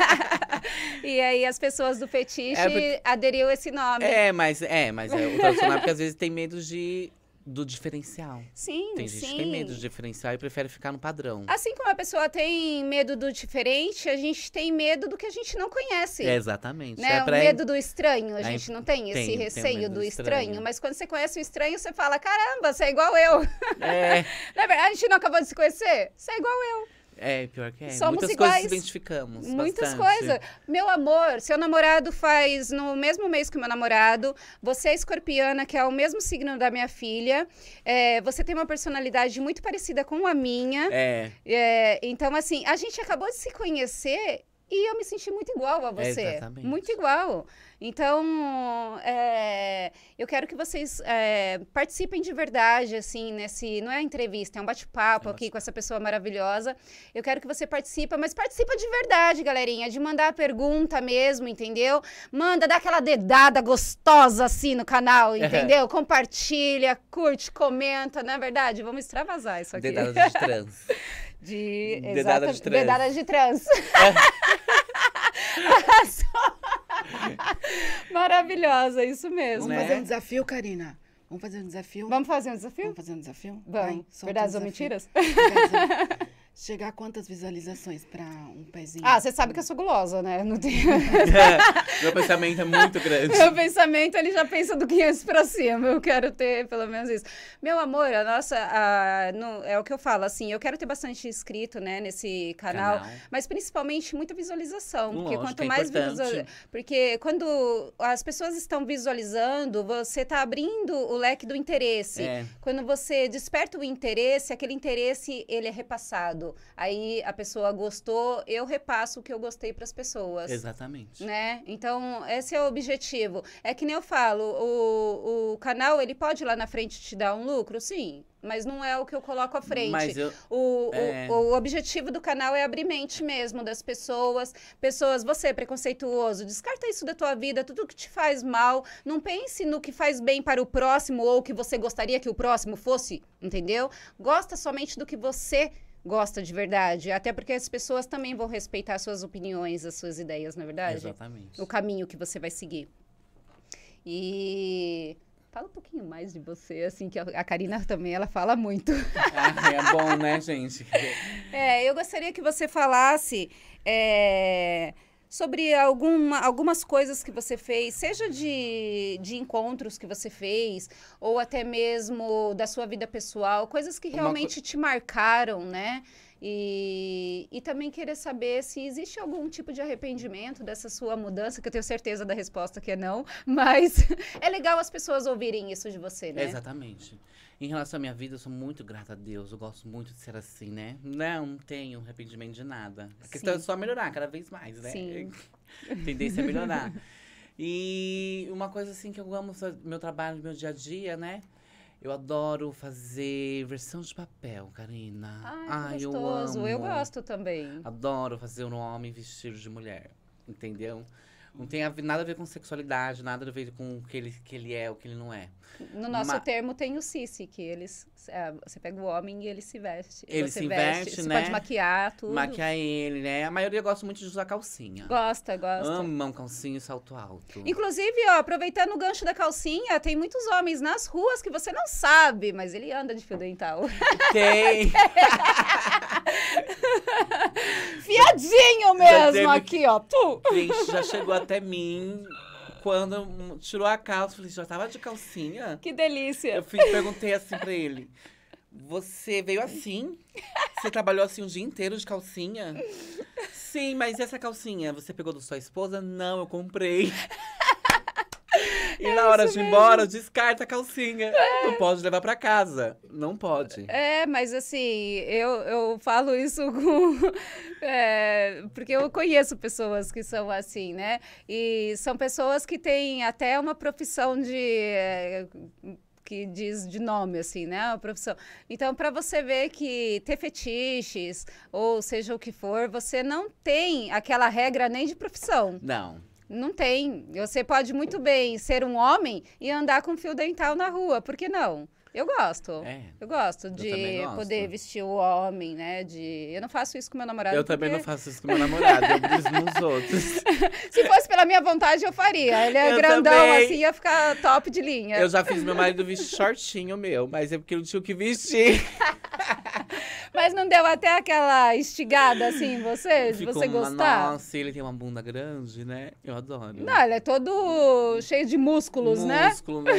e aí as pessoas do é, fetiche é, porque... aderiu esse nome. É, mas é, mas é o tradicional é porque às vezes tem medo de do diferencial. Sim, Tem gente sim. que tem medo do diferencial e prefere ficar no padrão. Assim como a pessoa tem medo do diferente, a gente tem medo do que a gente não conhece. É, exatamente. Né? É o medo do estranho, a é, gente não tem, tem esse receio do estranho. estranho. Mas quando você conhece o estranho, você fala, caramba, você é igual eu. É. verdade, a gente não acabou de se conhecer, você é igual eu. É, pior que é. Somos Muitas iguais. coisas identificamos. Muitas bastante. coisas. Meu amor, seu namorado faz no mesmo mês que o meu namorado, você é escorpiana, que é o mesmo signo da minha filha, é, você tem uma personalidade muito parecida com a minha. É. é. Então, assim, a gente acabou de se conhecer e eu me senti muito igual a você. É, exatamente. Muito igual. Então, é, eu quero que vocês é, participem de verdade, assim, nesse. Não é entrevista, é um bate-papo aqui com essa pessoa maravilhosa. Eu quero que você participe, mas participa de verdade, galerinha, de mandar a pergunta mesmo, entendeu? Manda, dá aquela dedada gostosa assim no canal, é. entendeu? Compartilha, curte, comenta, não é verdade? Vamos extravasar isso aqui. Dedadas de trans. De, dedada exata, de trans. Dedada de trans. É. Maravilhosa, isso mesmo. Vamos né? fazer um né? desafio, Karina? Vamos fazer um desafio? Vamos fazer um desafio? Vamos fazer um desafio? Vamos. Vai, Verdades um desafio. ou mentiras? Chegar a quantas visualizações para um pezinho? Ah, você sabe que eu sou gulosa, né? Não tem... é, meu pensamento é muito grande. Meu pensamento, ele já pensa do 500 para cima. Eu quero ter pelo menos isso. Meu amor, a nossa... A, no, é o que eu falo, assim, eu quero ter bastante inscrito, né, nesse canal. canal. Mas principalmente muita visualização. porque quanto é mais visualização... Porque quando as pessoas estão visualizando, você está abrindo o leque do interesse. É. Quando você desperta o interesse, aquele interesse, ele é repassado. Aí a pessoa gostou, eu repasso o que eu gostei para as pessoas. Exatamente. Né? Então, esse é o objetivo. É que nem eu falo, o, o canal, ele pode lá na frente te dar um lucro? Sim, mas não é o que eu coloco à frente. Eu, o, é... o, o, objetivo do canal é abrir mente mesmo das pessoas. Pessoas, você é preconceituoso, descarta isso da tua vida, tudo que te faz mal. Não pense no que faz bem para o próximo ou que você gostaria que o próximo fosse, entendeu? Gosta somente do que você gosta de verdade. Até porque as pessoas também vão respeitar suas opiniões, as suas ideias, na é verdade? Exatamente. O caminho que você vai seguir. E fala um pouquinho mais de você, assim, que a Karina também, ela fala muito. Ah, é bom, né, gente? é, eu gostaria que você falasse... É sobre alguma, algumas coisas que você fez, seja de, de encontros que você fez, ou até mesmo da sua vida pessoal, coisas que realmente te marcaram, né? E, e também querer saber se existe algum tipo de arrependimento dessa sua mudança, que eu tenho certeza da resposta que é não, mas é legal as pessoas ouvirem isso de você, né? Exatamente. Em relação à minha vida, eu sou muito grata a Deus. Eu gosto muito de ser assim, né? Não tenho arrependimento de nada. A questão é só melhorar cada vez mais, né? Sim. Tendência a é melhorar. E uma coisa assim que eu amo meu trabalho, meu dia a dia, né? Eu adoro fazer versão de papel, Karina. Ai, Ai gostoso. Eu, eu gosto também. Adoro fazer um homem vestido de mulher, entendeu? Não tem nada a ver com sexualidade, nada a ver com o que ele, que ele é, o que ele não é. No nosso Mas... termo tem o sissi que eles é, você pega o homem e ele se veste. Ele se veste, veste, né? Você pode maquiar tudo. Maquiar ele, né? A maioria gosta muito de usar calcinha. Gosta, gosta. Amam calcinha e salto alto. Inclusive, ó, aproveitando o gancho da calcinha, tem muitos homens nas ruas que você não sabe, mas ele anda de fio dental. Tem! Fiadinho mesmo, aqui, ó. Tu. Gente, já chegou até mim quando tirou a calça, eu falei, já tava de calcinha? Que delícia. Eu fui, perguntei assim pra ele. Você veio assim? Você trabalhou assim o um dia inteiro de calcinha? Sim, mas essa calcinha você pegou da sua esposa? Não, eu comprei. E é na hora de ir embora, descarta a calcinha. É. Não pode levar para casa. Não pode. É, mas assim, eu, eu falo isso com. É, porque eu conheço pessoas que são assim, né? E são pessoas que têm até uma profissão de é, que diz de nome, assim, né? Uma profissão. Então, para você ver que ter fetiches, ou seja o que for, você não tem aquela regra nem de profissão. Não. Não tem. Você pode muito bem ser um homem e andar com fio dental na rua, por que não? Eu gosto. É, eu gosto eu de gosto. poder vestir o homem, né? De... Eu não faço isso com meu namorado. Eu porque... também não faço isso com meu namorado, eu nos outros. Se fosse pela minha vontade, eu faria. Ele é eu grandão, também. assim, ia ficar top de linha. Eu já fiz meu marido vestir shortinho meu, mas é porque não tinha o que vestir. Mas não deu até aquela estigada assim em você? de você gostar? Uma, nossa, ele tem uma bunda grande, né? Eu adoro. Não, ele é todo cheio de músculos, Músculo, né? Músculo, né?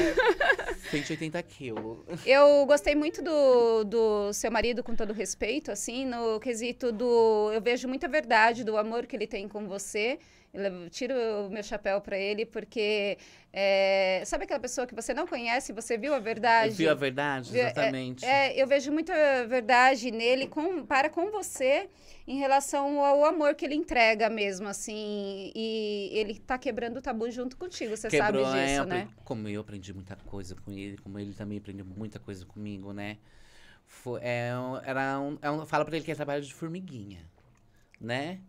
180 quilos. Eu gostei muito do, do seu marido, com todo respeito, assim, no quesito do. Eu vejo muita verdade do amor que ele tem com você. É, tiro o meu chapéu para ele, porque é, sabe aquela pessoa que você não conhece, você viu a verdade? Viu a verdade, é, exatamente. É, é, eu vejo muita verdade nele com, para com você em relação ao amor que ele entrega mesmo, assim. E ele tá quebrando o tabu junto contigo, você Quebrou, sabe é, disso, né? Como eu aprendi muita coisa com ele, como ele também aprendeu muita coisa comigo, né? Foi, é, era um, é um, fala pra ele que é trabalho de formiguinha, né?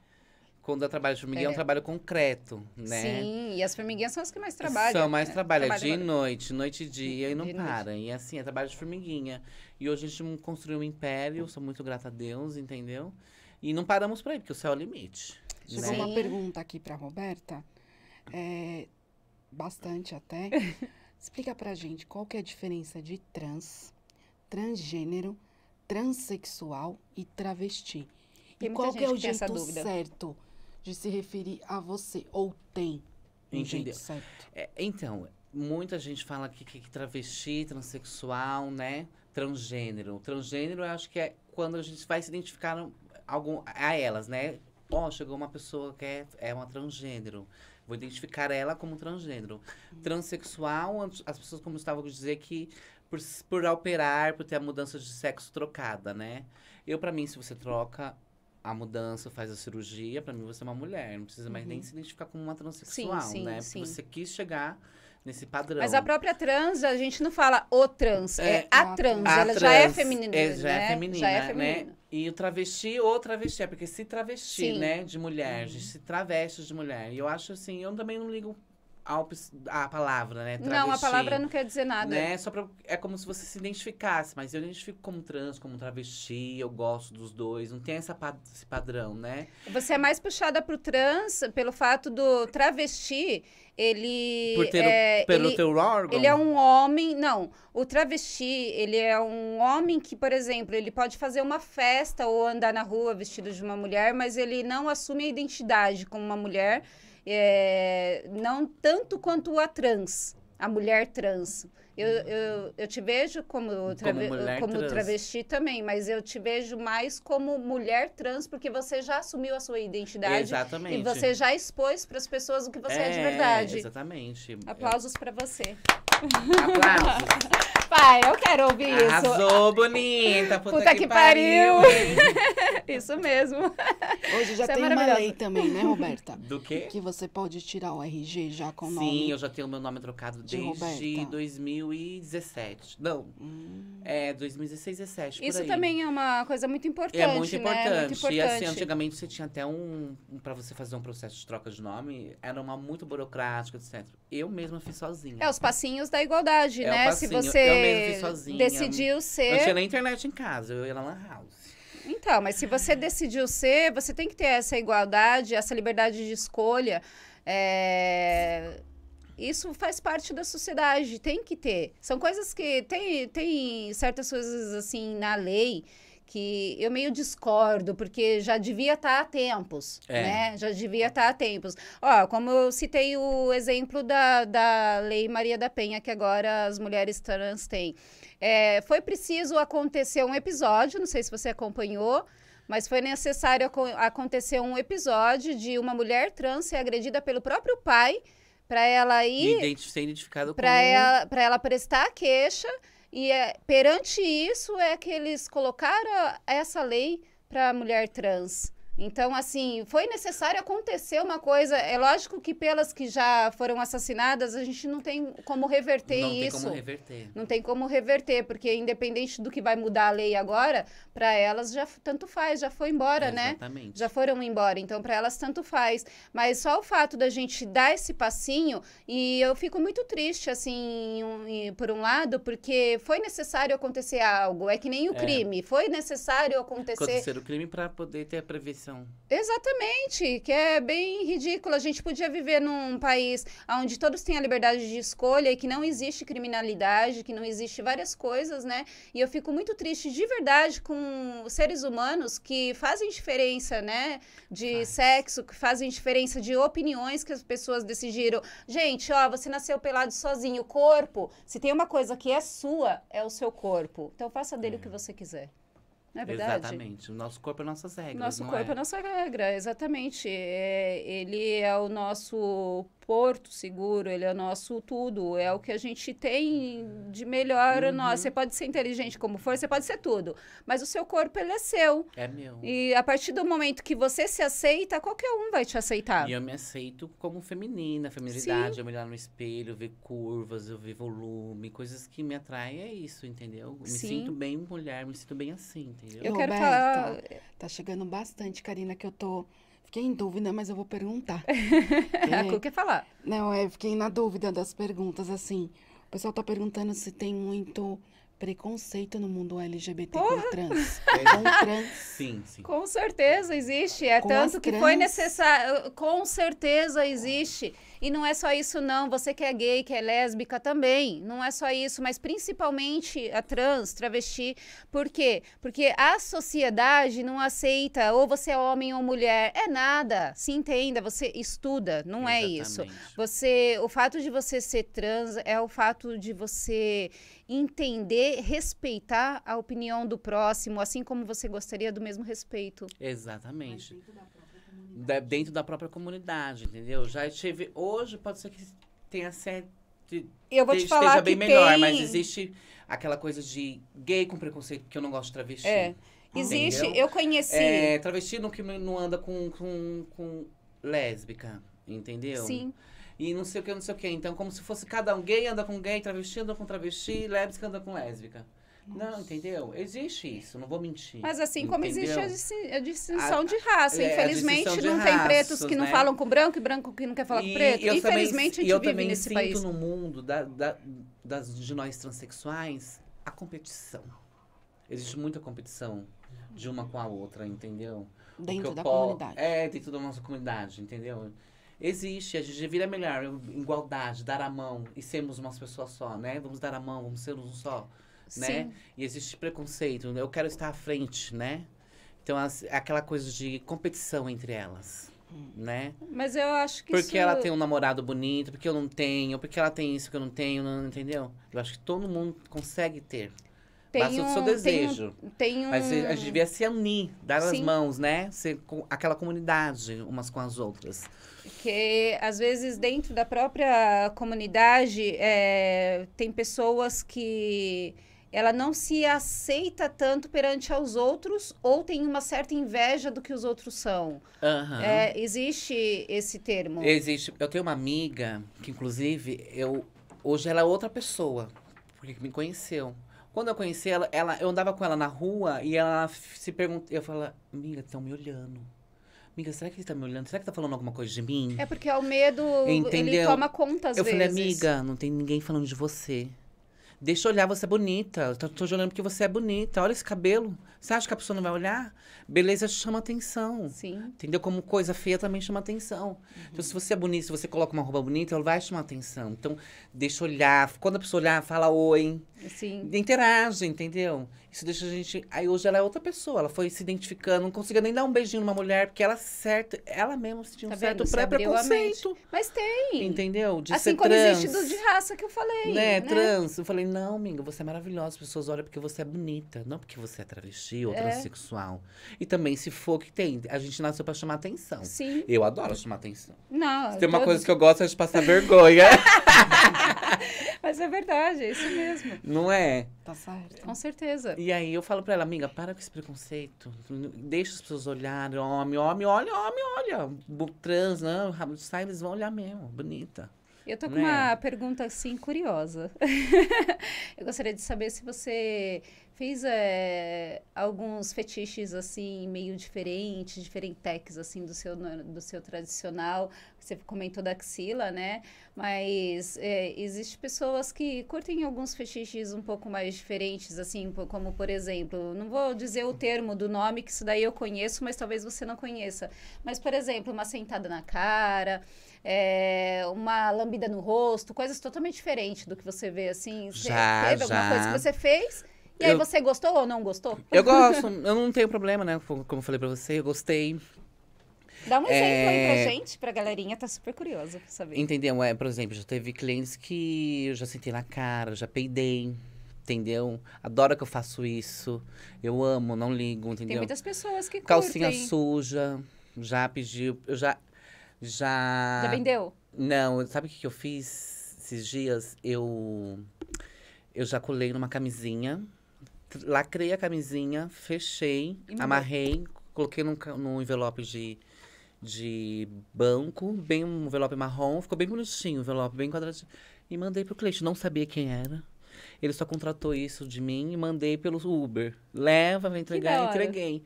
quando é trabalho de formiguinha, é. um é. trabalho concreto, né? Sim, e as formiguinhas são as que mais trabalham. São mais né? trabalham, é trabalha dia e noite, noite e dia, e não param. E assim, é trabalho de formiguinha. E hoje a gente construiu um império, sou muito grata a Deus, entendeu? E não paramos por aí, porque o céu é o limite. Chegou né? uma pergunta aqui para Roberta, é, bastante até. Explica pra gente qual que é a diferença de trans, transgênero, transexual e travesti. E qual que é o jeito certo de se referir a você, ou tem. Entendeu? certo é, então, muita gente fala que, que, que, travesti, transexual, né? Transgênero. Transgênero, eu acho que é quando a gente vai se identificar algum, a elas, né? Ó, oh, chegou uma pessoa que é, é uma transgênero. Vou identificar ela como transgênero. Uhum. Transsexual, as pessoas como estavam a dizer que por, por operar, por ter a mudança de sexo trocada, né? Eu, para mim, se você troca a mudança, faz a cirurgia, para mim você é uma mulher, não precisa mais uhum. nem se identificar como uma transexual, sim, sim, né? Sim. Porque você quis chegar nesse padrão. Mas a própria trans, a gente não fala o trans, é, é a, trans, a é ela é, né? é já é feminina, é, já né? É feminina, já é feminina. Né? E o travesti ou travesti, é porque se travesti, Sim. né, de mulher, uhum. se traveste de mulher. E eu acho assim, eu também não ligo a palavra, né? Travesti, não, a palavra não quer dizer nada. Né? Só pra, é como se você se identificasse, mas eu identifico como trans, como travesti, eu gosto dos dois, não tem essa, esse padrão, né? Você é mais puxada pro trans pelo fato do travesti ele Por ter é, o, pelo ele, teu órgão? Ele é um homem, não. O travesti, ele é um homem que, por exemplo, ele pode fazer uma festa ou andar na rua vestido de uma mulher, mas ele não assume a identidade como uma mulher é, não tanto quanto a trans, a mulher trans. Eu, hum. eu, eu te vejo como, trave, como, como trans. travesti também, mas eu te vejo mais como mulher trans, porque você já assumiu a sua identidade. Exatamente. E você já expôs para as pessoas o que você é, é de verdade. Exatamente. Aplausos eu... para você. Aplausos. Pai, eu quero ouvir Arrasou, isso. Arrasou, bonita. Puta, puta que, que, pariu. isso mesmo. Hoje já é tem é uma lei também, né, Roberta? Do quê? Que você pode tirar o RG já com o nome. Sim, eu já tenho meu nome trocado de desde Roberta. 2017. Não, hum. é 2016, 17, Isso aí. também é uma coisa muito importante, É muito importante. Né? É muito importante. E assim, antigamente você tinha até um... um para você fazer um processo de troca de nome, era uma muito burocrática, etc. Eu mesma fiz sozinha. É, os passinhos da igualdade, é, né? Se você decidiu ser. Não tinha nem internet em casa, eu ia lá na house. Então, mas se você decidiu ser, você tem que ter essa igualdade, essa liberdade de escolha. É... Isso faz parte da sociedade, tem que ter. São coisas que tem, tem certas coisas assim na lei que eu meio discordo, porque já devia estar tá há tempos, é. né? Já devia estar tá há tempos. Ó, como eu citei o exemplo da, da Lei Maria da Penha, que agora as mulheres trans têm. É, foi preciso acontecer um episódio, não sei se você acompanhou, mas foi necessário ac acontecer um episódio de uma mulher trans ser agredida pelo próprio pai para ela ir... ser identificada como... Para ela, para ela prestar queixa... E é, perante isso é que eles colocaram essa lei para a mulher trans. Então, assim, foi necessário acontecer uma coisa. É lógico que pelas que já foram assassinadas, a gente não tem como reverter não isso. Não tem como reverter. Não tem como reverter, porque independente do que vai mudar a lei agora, para elas já tanto faz, já foi embora, é, né? Exatamente. Já foram embora. Então, para elas tanto faz. Mas só o fato da gente dar esse passinho, e eu fico muito triste, assim, um, por um lado, porque foi necessário acontecer algo. É que nem o é. crime. Foi necessário acontecer. Acontecer o crime para poder ter a prevenção Exatamente, que é bem ridículo. A gente podia viver num país onde todos têm a liberdade de escolha e que não existe criminalidade, que não existe várias coisas, né? E eu fico muito triste de verdade com seres humanos que fazem diferença, né? De Faz. sexo, que fazem diferença de opiniões que as pessoas decidiram. Gente, ó, você nasceu pelado sozinho, corpo. Se tem uma coisa que é sua, é o seu corpo. Então faça dele é. o que é. você quiser. Não é verdade? Exatamente. O nosso corpo é nossas regras. Nosso corpo é? é nossa regra, exatamente. É, ele é o nosso porto seguro, ele é nosso tudo, é o que a gente tem de melhor uhum. nosso. Você pode ser inteligente como for, você pode ser tudo, mas o seu corpo ele é seu. É meu. E a partir do momento que você se aceita, qualquer um vai te aceitar. E eu me aceito como feminina, feminilidade, eu me olhar no espelho, ver curvas, eu ver volume, coisas que me atraem é isso, entendeu? Me sinto bem mulher, me sinto bem assim, entendeu? Eu Roberta, quero falar... tá chegando bastante, Karina, que eu tô fiquei em dúvida, mas eu vou perguntar. é, a é. Cu quer falar. Não, é, fiquei na dúvida das perguntas, assim. O pessoal tá perguntando se tem muito preconceito no mundo LGBT Porra. com trans. com trans. Sim, sim. Com certeza existe. É com tanto que trans... foi necessário. Com certeza existe. E não é só isso, não. Você que é gay, que é lésbica também. Não é só isso, mas principalmente a trans, travesti. Por quê? Porque a sociedade não aceita ou você é homem ou mulher. É nada. Se entenda, você estuda. Não Exatamente. é isso. Você, o fato de você ser trans é o fato de você entender, respeitar a opinião do próximo, assim como você gostaria do mesmo respeito. Exatamente da, dentro da própria comunidade, entendeu? Já tive. Hoje pode ser que tenha certo. Eu vou te esteja falar bem que melhor, tem... mas existe aquela coisa de gay com preconceito que eu não gosto de travesti. É. Existe, entendeu? eu conheci. É, travesti não, que não anda com, com, com lésbica, entendeu? Sim e não sei o que, não sei o que. Então, como se fosse cada um gay anda com gay, travesti anda com travesti, lésbica anda com lésbica. Não, entendeu? Existe isso, não vou mentir. Mas assim entendeu? como existe a, distinção a, de raça. É, Infelizmente, de não raços, tem pretos que né? não falam com branco e branco que não quer falar e, com preto. Eu Infelizmente, também, a gente eu vive também nesse sinto no mundo da, da, das, de nós transexuais a competição. Existe muita competição de uma com a outra, entendeu? Dentro da comunidade. É, dentro da nossa comunidade, entendeu? Existe, a gente vira melhor, igualdade, dar a mão e sermos uma pessoa só, né? Vamos dar a mão, vamos ser um só né? Sim. E existe preconceito, né? eu quero estar à frente, né? Então, as, aquela coisa de competição entre elas, hum. né? Mas eu acho que Porque isso... ela tem um namorado bonito, porque eu não tenho, porque ela tem isso que eu não tenho, não, entendeu? Eu acho que todo mundo consegue ter. Tem Basta um, o seu desejo. Tem um, tem um... Mas eh, a gente devia se unir, dar Sim. as mãos, né? Ser com aquela comunidade, umas com as outras. Porque, às vezes, dentro da própria comunidade, é, tem pessoas que ela não se aceita tanto perante aos outros ou tem uma certa inveja do que os outros são. Uhum. É, existe esse termo? Existe. Eu tenho uma amiga que, inclusive, eu hoje ela é outra pessoa, porque me conheceu. Quando eu conheci ela, ela eu andava com ela na rua e ela se perguntou, eu falo, amiga, estão me olhando. Amiga, será que ele tá me olhando? Será que tá falando alguma coisa de mim? É porque é o medo, Entendeu? ele toma conta às eu vezes. Eu falei, amiga, não tem ninguém falando de você. Deixa eu olhar, você é bonita. Eu tô, tô olhando porque você é bonita. Olha esse cabelo. Você acha que a pessoa não vai olhar? Beleza chama atenção. Sim. Entendeu? Como coisa feia também chama atenção. Uhum. Então, se você é bonita, se você coloca uma roupa bonita, ela vai chamar atenção. Então, deixa eu olhar. Quando a pessoa olhar, fala oi. Sim. Interage, entendeu? Isso deixa a gente. Aí hoje ela é outra pessoa, ela foi se identificando, não conseguia nem dar um beijinho numa mulher, porque ela certo, ela mesma tinha um tá certo pré-preconceito. Mas tem. Entendeu? De assim como trans, existe do de raça que eu falei. Né? né? Trans. Eu falei, não, amiga, você é maravilhosa. As pessoas olham porque você é bonita, não porque você é travesti ou é. transexual. E também, se for que tem, a gente nasceu pra chamar atenção. Sim. Eu adoro chamar atenção. Não. Se tem uma coisa que eu gosto é de passar vergonha. Mas é verdade, é isso mesmo. Não é? Tá certo. Com certeza. E aí eu falo pra ela, amiga, para com esse preconceito. Deixa as pessoas olharem. Homem, homem, olha, homem, olha. Trans, não, rabo de saia, eles vão olhar mesmo. Bonita. Eu tô com né? uma pergunta, assim, curiosa. eu gostaria de saber se você Fiz é, alguns fetiches, assim, meio diferentes, diferentex, assim, do seu, do seu tradicional. Você comentou da axila, né? Mas é, eh, existem pessoas que curtem alguns fetiches um pouco mais diferentes, assim, como, por exemplo, não vou dizer o termo do nome, que isso daí eu conheço, mas talvez você não conheça. Mas, por exemplo, uma sentada na cara, é, uma lambida no rosto, coisas totalmente diferentes do que você vê, assim. Você já, teve já. alguma coisa que você fez... E eu... aí você gostou ou não gostou? Eu gosto, eu não tenho problema, né? Como eu falei pra você, eu gostei. Dá um exemplo é... aí pra é, gente, pra galerinha, tá super curiosa pra saber. Entendeu? É, por exemplo, já teve clientes que eu já sentei na cara, já peidei entendeu? Adoro que eu faço isso. Eu amo, não ligo, entendeu? Tem muitas pessoas que Calcinha suja, já pediu, eu já já Já vendeu? Não, sabe o que eu fiz esses dias? Eu eu já colei numa camisinha lacrei a camisinha, fechei, e amarrei, coloquei num, num envelope de, de banco, bem um envelope marrom, ficou bem bonitinho, envelope bem quadradinho. E mandei pro cliente, não sabia quem era. Ele só contratou isso de mim e mandei pelo Uber. Leva, vai entregar, entreguei.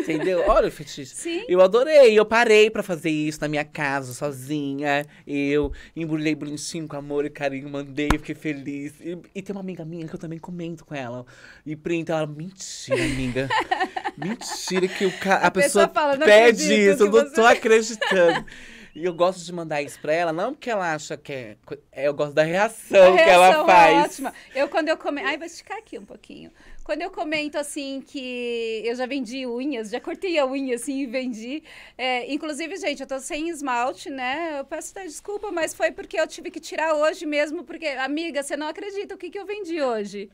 Entendeu? Olha o fetiche. Sim. Eu adorei. Eu parei para fazer isso na minha casa, sozinha. Eu embrulhei bonitinho com amor e carinho, mandei, fiquei feliz. E, e tem uma amiga minha que eu também comento com ela. E printa ela, mentira, amiga. mentira que o ca... a, a, pessoa, pessoa fala, pede isso, eu não você... tô acreditando. E eu gosto de mandar isso pra ela, não porque ela acha que é. é eu gosto da reação, reação que ela é faz. É ótima. Eu, quando eu comento. Ai, vou esticar aqui um pouquinho. Quando eu comento assim que eu já vendi unhas, já cortei a unha assim e vendi. É, inclusive, gente, eu tô sem esmalte, né? Eu peço até desculpa, mas foi porque eu tive que tirar hoje mesmo, porque, amiga, você não acredita o que, que eu vendi hoje.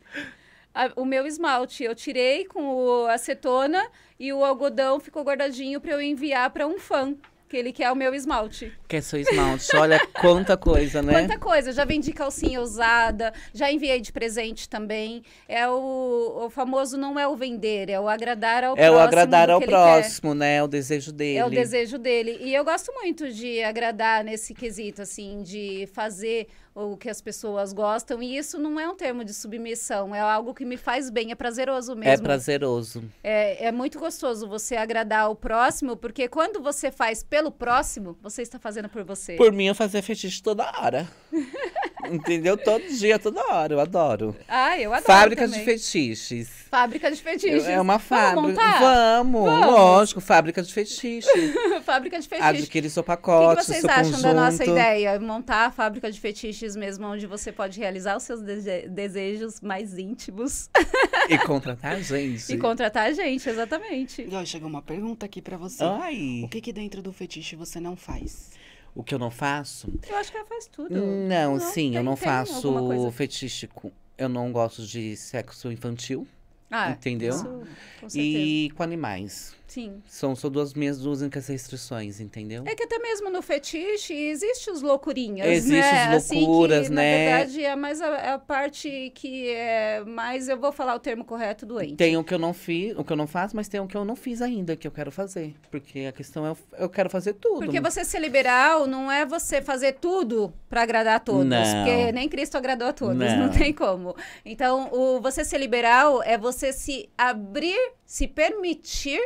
o meu esmalte. Eu tirei com o acetona e o algodão ficou guardadinho para eu enviar para um fã que ele quer o meu esmalte. Quer seu esmalte. Olha quanta coisa, né? Quanta coisa. Já vendi calcinha usada, já enviei de presente também. É o, o famoso não é o vender, é o agradar ao é próximo. É o agradar ao próximo, quer. né? É o desejo dele. É o desejo dele. E eu gosto muito de agradar nesse quesito, assim, de fazer o que as pessoas gostam. E isso não é um termo de submissão, é algo que me faz bem, é prazeroso é mesmo. É prazeroso. É, é muito gostoso você agradar o próximo, porque quando você faz pelo próximo, você está fazendo por você. Por mim, eu fazia fetiche toda hora. Entendeu? Todo dia, toda hora. Eu adoro. Ah, eu adoro. Fábrica também. de fetiches. Fábrica de fetiches. É uma fábrica. Vamos, Vamos, lógico, fábrica de fetiches. fábrica de fetiches. Adquirir seu pacote. O que, que vocês acham conjunto? da nossa ideia? Montar a fábrica de fetiches mesmo, onde você pode realizar os seus dese desejos mais íntimos. e contratar a gente. E contratar a gente, exatamente. E ó, chegou uma pergunta aqui para você. Ai. O que, que dentro do fetiche você não faz? o que eu não faço. Eu acho que ela faz tudo. Não, não sim, tem, eu não faço fetístico. Eu não gosto de sexo infantil. Ah, entendeu? Isso, com e com animais. Sim. São só duas minhas duas únicas restrições, entendeu? É que até mesmo no fetiche existe os loucurinhas, existe né? loucuras, assim que, né? Na verdade, é mais a, é a, parte que é mais, eu vou falar o termo correto, doente. Tem o que eu não fiz, o que eu não faço, mas tem o que eu não fiz ainda, que eu quero fazer. Porque a questão é, eu quero fazer tudo. Porque você ser liberal não é você fazer tudo para agradar a todos. Não. Porque nem Cristo agradou a todos, não, não tem como. Então, o você ser liberal é você se abrir, se permitir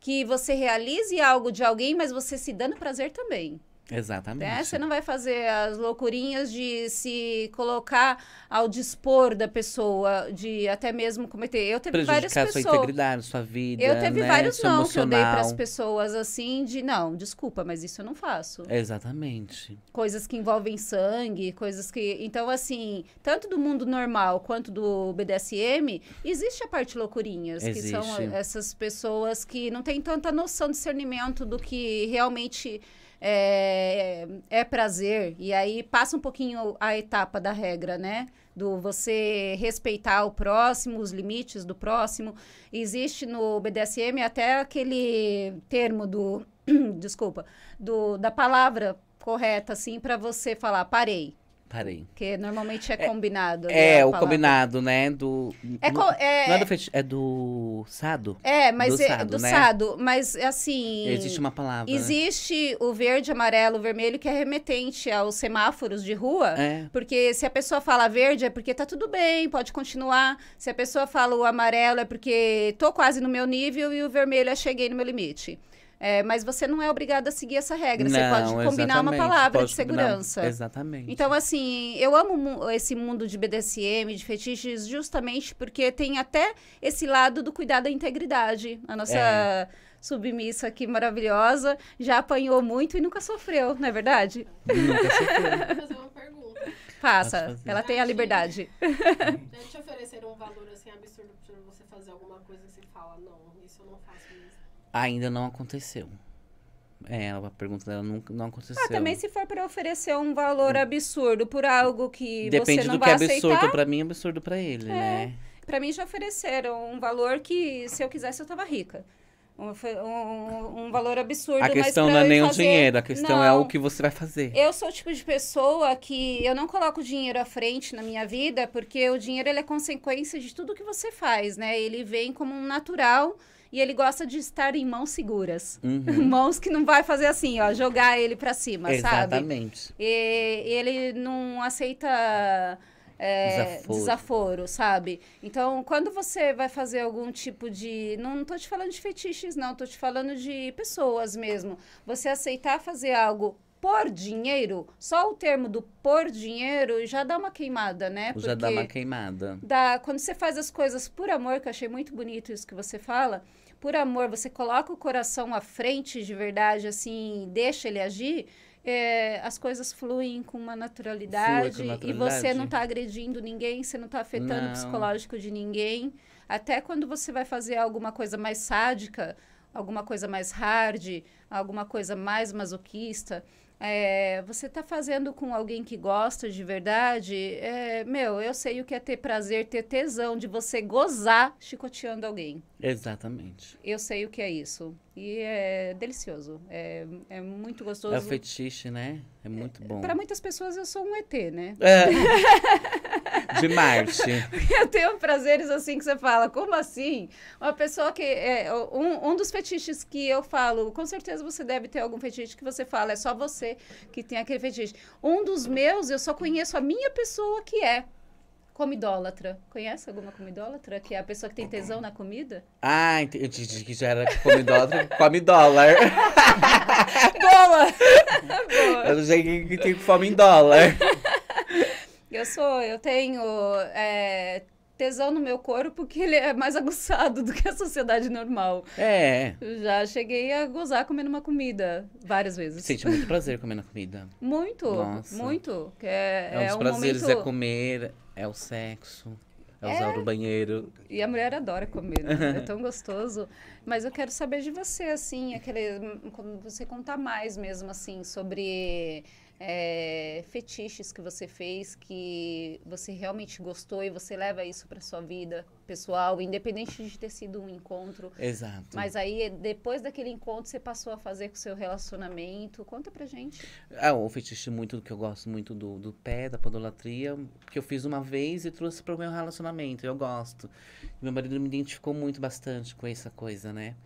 que você realize algo de alguém, mas você se dando prazer também. Exatamente. Né? Você não vai fazer as loucurinhas de se colocar ao dispor da pessoa, de até mesmo cometer. Eu teve várias pessoas. sua integridade, sua vida. Eu teve né? vários Seu não emocional. que eu dei para as pessoas assim, de não, desculpa, mas isso eu não faço. Exatamente. Coisas que envolvem sangue, coisas que. Então, assim, tanto do mundo normal quanto do BDSM, existe a parte loucurinhas, existe. que são essas pessoas que não têm tanta noção, discernimento do que realmente é, é prazer. E aí passa um pouquinho a etapa da regra, né? do você respeitar o próximo, os limites do próximo. Existe no BDSM até aquele termo do desculpa, do da palavra correta assim para você falar parei. Parei. Que normalmente é, é combinado. Né, é, é o combinado, né? Do, é, no, é, não é do feti é do sado? É, mas do, é, do né? sado, Mas assim. Existe uma palavra. Né? Existe né? o verde, amarelo, vermelho, que é remetente aos semáforos de rua. É. Porque se a pessoa fala verde, é porque tá tudo bem, pode continuar. Se a pessoa fala o amarelo, é porque tô quase no meu nível e o vermelho é cheguei no meu limite. É, mas você não é obrigado a seguir essa regra. Não, você pode combinar uma palavra de segurança. Exatamente. Então, assim, eu amo esse mundo de BDSM, de fetiches, justamente porque tem até esse lado do cuidado da integridade. A nossa. É submissa aqui maravilhosa, já apanhou muito e nunca sofreu, não é verdade? Nunca sofreu. Faça, ela tem a liberdade. Então, te ofereceram um valor assim absurdo para você fazer alguma coisa que você fala, não, isso eu não faço mesmo. Ainda não aconteceu. É, a pergunta dela nunca não aconteceu. Ah, também se for para oferecer um valor hum. absurdo por algo que Depende você não Depende do que é absurdo para mim, é absurdo para ele, é. né? Para mim já ofereceram um valor que se eu quisesse eu tava rica. Um, um, um valor absurdo. A questão não é nem o fazer... dinheiro, a questão não, é o que você vai fazer. Eu sou o tipo de pessoa que eu não coloco o dinheiro à frente na minha vida, porque o dinheiro ele é consequência de tudo que você faz, né? Ele vem como um natural e ele gosta de estar em mãos seguras. Uhum. Mãos que não vai fazer assim, ó, jogar ele para cima, Exatamente. sabe? Exatamente. Ele não aceita é, desaforo. desaforo. sabe? Então, quando você vai fazer algum tipo de. Não, não tô te falando de fetiches, não, tô te falando de pessoas mesmo. Você aceitar fazer algo por dinheiro, só o termo do por dinheiro já dá uma queimada, né? Porque já dá uma queimada. Dá, quando você faz as coisas por amor, que eu achei muito bonito isso que você fala, por amor, você coloca o coração à frente de verdade, assim, deixa ele agir, é, as coisas fluem com uma naturalidade, com naturalidade. e você não está agredindo ninguém, você não está afetando não. o psicológico de ninguém. Até quando você vai fazer alguma coisa mais sádica, alguma coisa mais hard, alguma coisa mais masoquista, é, você está fazendo com alguém que gosta de verdade, é, meu, eu sei o que é ter prazer, ter tesão de você gozar chicoteando alguém. Exatamente. Eu sei o que é isso. E é delicioso. É, é muito gostoso. É o fetiche, né? É muito é, bom. Para muitas pessoas eu sou um ET, né? É. de Marte. eu tenho prazeres assim que você fala, como assim? Uma pessoa que. É, um, um dos fetiches que eu falo, com certeza você deve ter algum fetiche que você fala, é só você que tem aquele fetiche. Um dos meus, eu só conheço a minha pessoa que é comidólatra. Conhece alguma comidólatra? Que é a pessoa que tem tesão na comida? Ah, eu disse que já era comidólatra, come dólar. Boa! Boa! Eu não sei que tem fome em dólar. Eu sou, eu tenho é, tesão no meu corpo que ele é mais aguçado do que a sociedade normal. É. Eu já cheguei a gozar comendo uma comida várias vezes. Sente muito prazer comendo comida. Muito, Nossa. muito. Que é, é um é dos é prazeres momento... é comer, é o sexo. É, é. usar é... o banheiro. E a mulher adora comer, né? é tão gostoso. Mas eu quero saber de você, assim, aquele, você contar mais mesmo, assim, sobre é, fetiches que você fez que você realmente gostou e você leva isso para sua vida pessoal, independente de ter sido um encontro. Exato. Mas aí é, depois daquele encontro você passou a fazer com o seu relacionamento. Conta pra gente. Ah, o fetiche muito que eu gosto muito do, do pé, da podolatria, que eu fiz uma vez e trouxe para o meu relacionamento. Eu gosto. Meu marido me identificou muito bastante com essa coisa, né?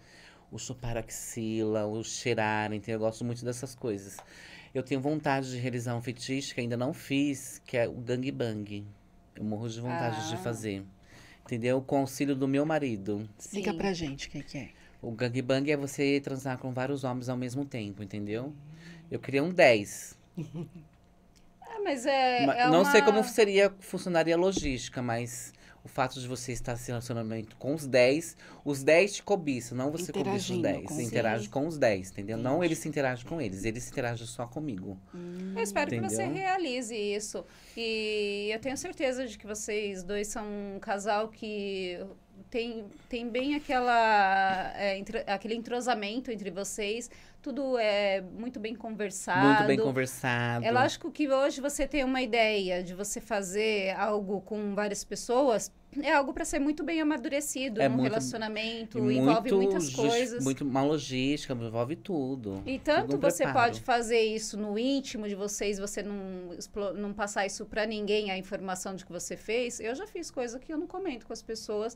O chupar axila, o cheirar, então eu gosto muito dessas coisas. Eu tenho vontade de realizar um fetiche que ainda não fiz, que é o gangbang. Eu morro de vontade ah. de fazer. Entendeu? Com o auxílio do meu marido. Sim. pra gente o que, que é. O gangbang é você transar com vários homens ao mesmo tempo, entendeu? Hum. Eu queria um 10. ah, mas é. é não uma... sei como seria, funcionaria a logística, mas o fato de você estar em relacionamento com os 10, os 10 te cobiçam, não você cobiça os 10. você interage com os 10, entendeu? Entendi. Não ele se interage com eles, ele se interage só comigo. Hum. Eu espero entendeu? que você realize isso. E eu tenho certeza de que vocês dois são um casal que tem, tem bem aquela, é, entre, aquele entrosamento entre vocês. Tudo é muito bem conversado. Muito bem conversado. É lógico que hoje você tem uma ideia de você fazer algo com várias pessoas. É algo para ser muito bem amadurecido é um muito, relacionamento, muito envolve muitas coisas. Muito uma logística, envolve tudo. E tanto tudo você preparo. pode fazer isso no íntimo de vocês, você não, não passar isso para ninguém, a informação de que você fez. Eu já fiz coisa que eu não comento com as pessoas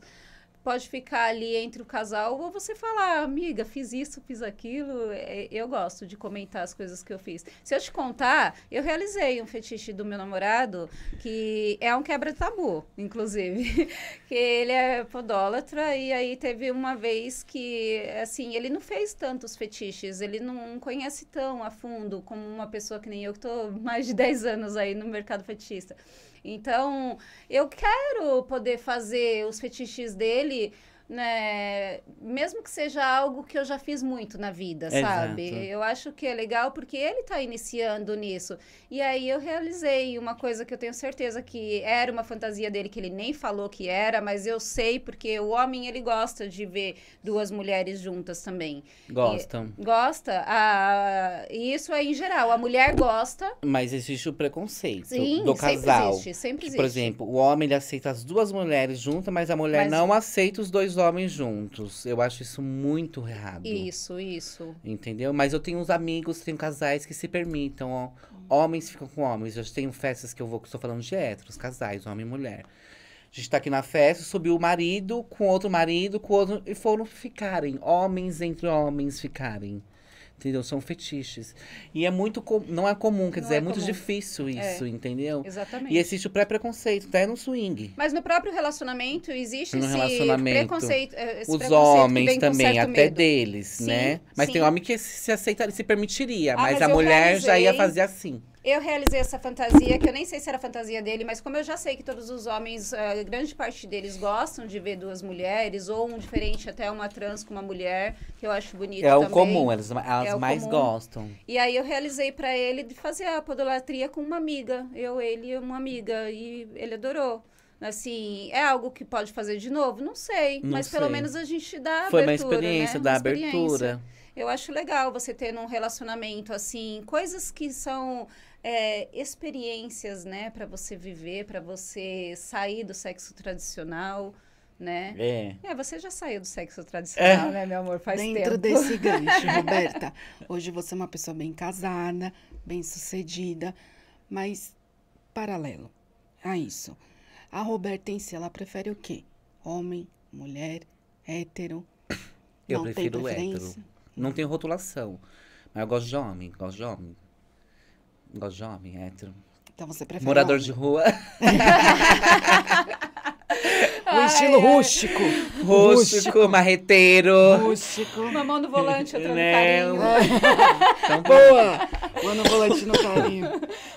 pode ficar ali entre o casal ou você falar, ah, amiga, fiz isso, fiz aquilo. É, eu gosto de comentar as coisas que eu fiz. Se eu te contar, eu realizei um fetiche do meu namorado que é um quebra-tabu, inclusive. que ele é podólatra e aí teve uma vez que, assim, ele não fez tantos fetiches, ele não conhece tão a fundo como uma pessoa que nem eu, que tô mais de 10 anos aí no mercado fetichista. Então, eu quero poder fazer os fetiches dele né, mesmo que seja algo que eu já fiz muito na vida, Exato. sabe? Eu acho que é legal porque ele está iniciando nisso. E aí eu realizei uma coisa que eu tenho certeza que era uma fantasia dele que ele nem falou que era, mas eu sei porque o homem ele gosta de ver duas mulheres juntas também. Gostam. E, gosta. A, ah, e isso é em geral. A mulher gosta. Mas existe o preconceito Sim, do casal. Sempre existe, sempre existe. Por exemplo, o homem ele aceita as duas mulheres juntas, mas a mulher mas... não aceita os dois homens juntos. Eu acho isso muito errado. Isso, isso. Entendeu? Mas eu tenho uns amigos, tenho casais que se permitam. Ó, homens ficam com homens. Eu tenho festas que eu vou, que estou falando de héteros, casais, homem e mulher. A gente tá aqui na festa, subiu o marido com outro marido, com outro. E foram ficarem. Homens entre homens ficarem. Entendeu? São fetiches. E é muito. Com... Não é comum, quer não dizer, é, é muito difícil é. isso, é. entendeu? Exatamente. E existe o pré-preconceito, até no swing. Mas no próprio relacionamento existe no esse relacionamento, preconceito. É, esse os preconceito homens também, até medo. deles, né? sim, né? Mas sim. tem homem que se aceitaria, se permitiria ah, mas, mas a mulher realizei... já ia fazer assim. Eu realizei essa fantasia, que eu nem sei se era fantasia dele, mas como eu já sei que todos os homens, uh, grande parte deles gostam de ver duas mulheres, ou um diferente, até uma trans com uma mulher, que eu acho bonito É também. o comum, elas, é elas é mais comum. gostam. E aí eu realizei para ele de fazer a podolatria com uma amiga. Eu, ele e uma amiga. E ele adorou. Assim, é algo que pode fazer de novo? Não sei. Não mas sei. pelo menos a gente dá Foi abertura, né? uma experiência, né? dá abertura. Eu acho legal você ter num relacionamento, assim, coisas que são é, experiências, né, para você viver, para você sair do sexo tradicional, né? É. é. você já saiu do sexo é. tradicional, é. né, meu amor? Faz Dentro tempo. desse gancho, Roberta. hoje você é uma pessoa bem casada, bem sucedida, mas paralelo a isso. A Roberta em si, ela prefere o quê? Homem, mulher, hétero? Eu prefiro hétero. Não tem rotulação. Mas eu gosto de homem, gosto de homem. Gosto de homem, hétero. Então você prefere. Morador homem? de rua. O estilo ai, rústico. Ai. rústico. Rústico, marreteiro. Rústico. Mamão no volante, outra no né? carinho. É. Então, boa! Uma no volante no carinho.